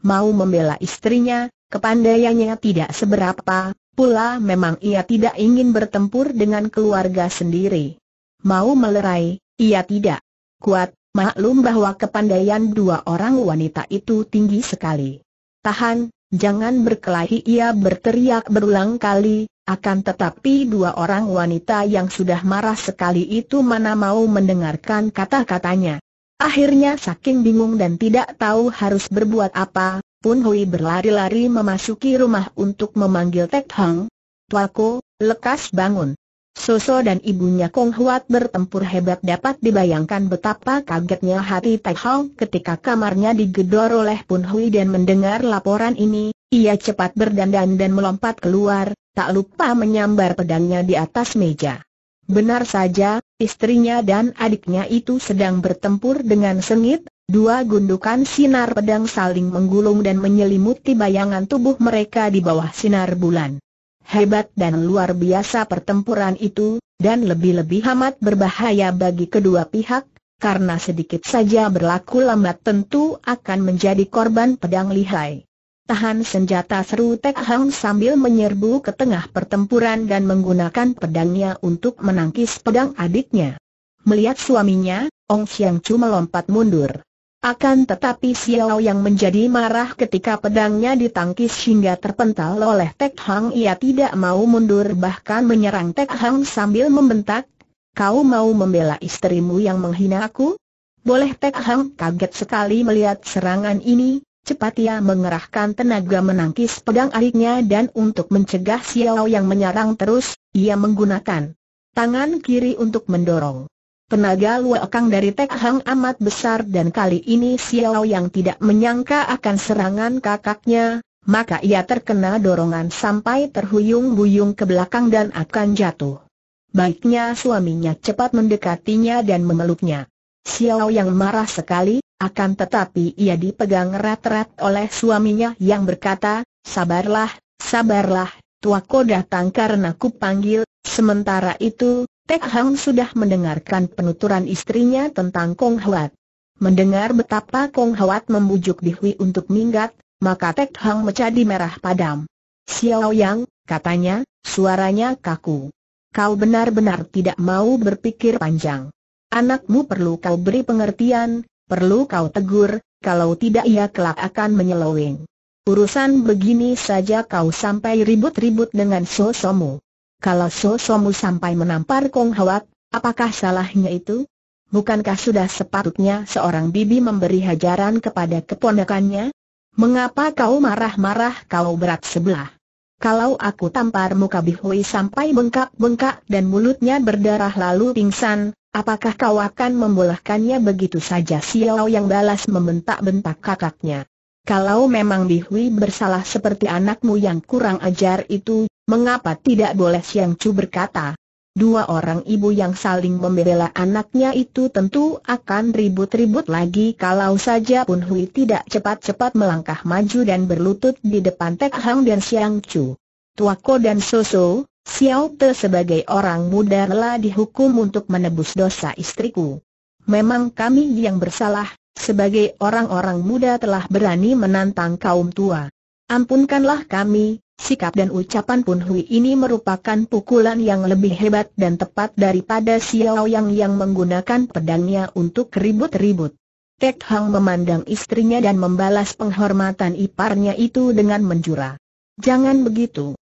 Mau membela istrinya, kepandaiannya tidak seberapa, pula memang ia tidak ingin bertempur dengan keluarga sendiri. Mau melerai, ia tidak kuat, maklum bahwa kepandaian dua orang wanita itu tinggi sekali. Tahan, Jangan berkelahi ia berteriak berulang kali, akan tetapi dua orang wanita yang sudah marah sekali itu mana mau mendengarkan kata-katanya. Akhirnya saking bingung dan tidak tahu harus berbuat apa, Pun Hui berlari-lari memasuki rumah untuk memanggil Tek Hang. Tuaku, lekas bangun. Soso dan ibunya Kong Huat bertempur hebat dapat dibayangkan betapa kagetnya hati Tai Hong ketika kamarnya digedor oleh Pun Hui dan mendengar laporan ini, ia cepat berdandan dan melompat keluar, tak lupa menyambar pedangnya di atas meja. Benar saja, istrinya dan adiknya itu sedang bertempur dengan sengit, dua gundukan sinar pedang saling menggulung dan menyelimuti bayangan tubuh mereka di bawah sinar bulan. Hebat dan luar biasa pertempuran itu, dan lebih-lebih amat berbahaya bagi kedua pihak, karena sedikit saja berlaku lambat tentu akan menjadi korban pedang lihai. Tahan senjata seru Tek Hang sambil menyerbu ke tengah pertempuran dan menggunakan pedangnya untuk menangkis pedang adiknya. Melihat suaminya, Ong Xiang Chu melompat mundur. Akan tetapi Xiao yang menjadi marah ketika pedangnya ditangkis hingga terpental oleh Tek Hang ia tidak mau mundur bahkan menyerang Tek Hang sambil membentak, Kau mau membela istrimu yang menghina aku? Boleh Tek Hang kaget sekali melihat serangan ini, cepat ia mengerahkan tenaga menangkis pedang adiknya dan untuk mencegah Xiao yang menyerang terus, ia menggunakan tangan kiri untuk mendorong. Tenaga luakang dari Tek Hang amat besar dan kali ini Xiao yang tidak menyangka akan serangan kakaknya, maka ia terkena dorongan sampai terhuyung huyung ke belakang dan akan jatuh. Baiknya suaminya cepat mendekatinya dan memeluknya. Xiao yang marah sekali, akan tetapi ia dipegang erat-erat oleh suaminya yang berkata, Sabarlah, sabarlah, tuaku datang karena ku panggil, sementara itu, Tek Hang sudah mendengarkan penuturan istrinya tentang Kong Hwat. Mendengar betapa Kong Hwat membujuk Dihui untuk minggat, maka Tek Hang menjadi merah padam. Xiao Yang, katanya, suaranya kaku. Kau benar-benar tidak mau berpikir panjang. Anakmu perlu kau beri pengertian, perlu kau tegur, kalau tidak ia kelak akan menyeleweng. Urusan begini saja kau sampai ribut-ribut dengan sosomu kalau Sosomu sampai menampar Kong Hawat, apakah salahnya itu? Bukankah sudah sepatutnya seorang bibi memberi hajaran kepada keponakannya? Mengapa kau marah-marah kau berat sebelah? Kalau aku tampar muka Bihui sampai bengkak-bengkak dan mulutnya berdarah lalu pingsan, apakah kau akan membolehkannya begitu saja Xiao yang balas membentak-bentak kakaknya? Kalau memang Bihui bersalah seperti anakmu yang kurang ajar itu, mengapa tidak boleh Siang Chu berkata? Dua orang ibu yang saling membela anaknya itu tentu akan ribut-ribut lagi kalau saja Pun Hui tidak cepat-cepat melangkah maju dan berlutut di depan Tek Hang dan Siang Chu. Tuako dan Soso, Xiao Te sebagai orang muda rela dihukum untuk menebus dosa istriku. Memang kami yang bersalah, sebagai orang-orang muda telah berani menantang kaum tua. Ampunkanlah kami, sikap dan ucapan Pun Hui ini merupakan pukulan yang lebih hebat dan tepat daripada Xiao Yang yang menggunakan pedangnya untuk ribut-ribut. Tek Hang memandang istrinya dan membalas penghormatan iparnya itu dengan menjura. Jangan begitu.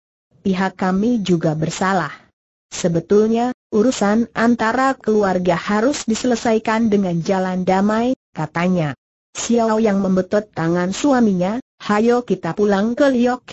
Pihak kami juga bersalah. Sebetulnya, urusan antara keluarga harus diselesaikan dengan jalan damai, katanya. Xiao yang membetot tangan suaminya, hayo kita pulang ke Liok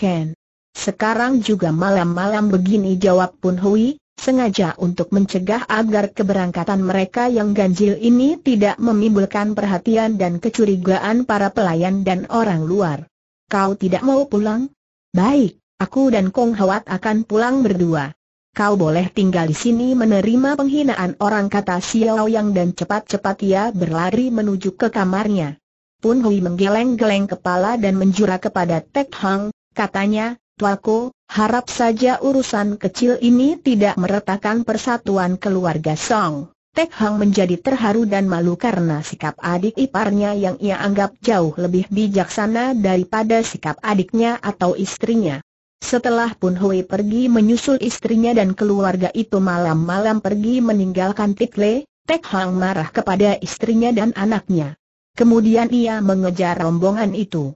Sekarang juga malam-malam begini jawab Pun Hui, sengaja untuk mencegah agar keberangkatan mereka yang ganjil ini tidak memimbulkan perhatian dan kecurigaan para pelayan dan orang luar. Kau tidak mau pulang? Baik, aku dan Kong Hawat akan pulang berdua kau boleh tinggal di sini menerima penghinaan orang kata Xiao Yang dan cepat-cepat ia berlari menuju ke kamarnya. Pun Hui menggeleng-geleng kepala dan menjura kepada Tek Hang, katanya, Tuaku, harap saja urusan kecil ini tidak meretakkan persatuan keluarga Song. Tek Hang menjadi terharu dan malu karena sikap adik iparnya yang ia anggap jauh lebih bijaksana daripada sikap adiknya atau istrinya. Setelah Pun Hui pergi menyusul istrinya dan keluarga itu malam-malam pergi meninggalkan Le, Tek Hang marah kepada istrinya dan anaknya. Kemudian ia mengejar rombongan itu.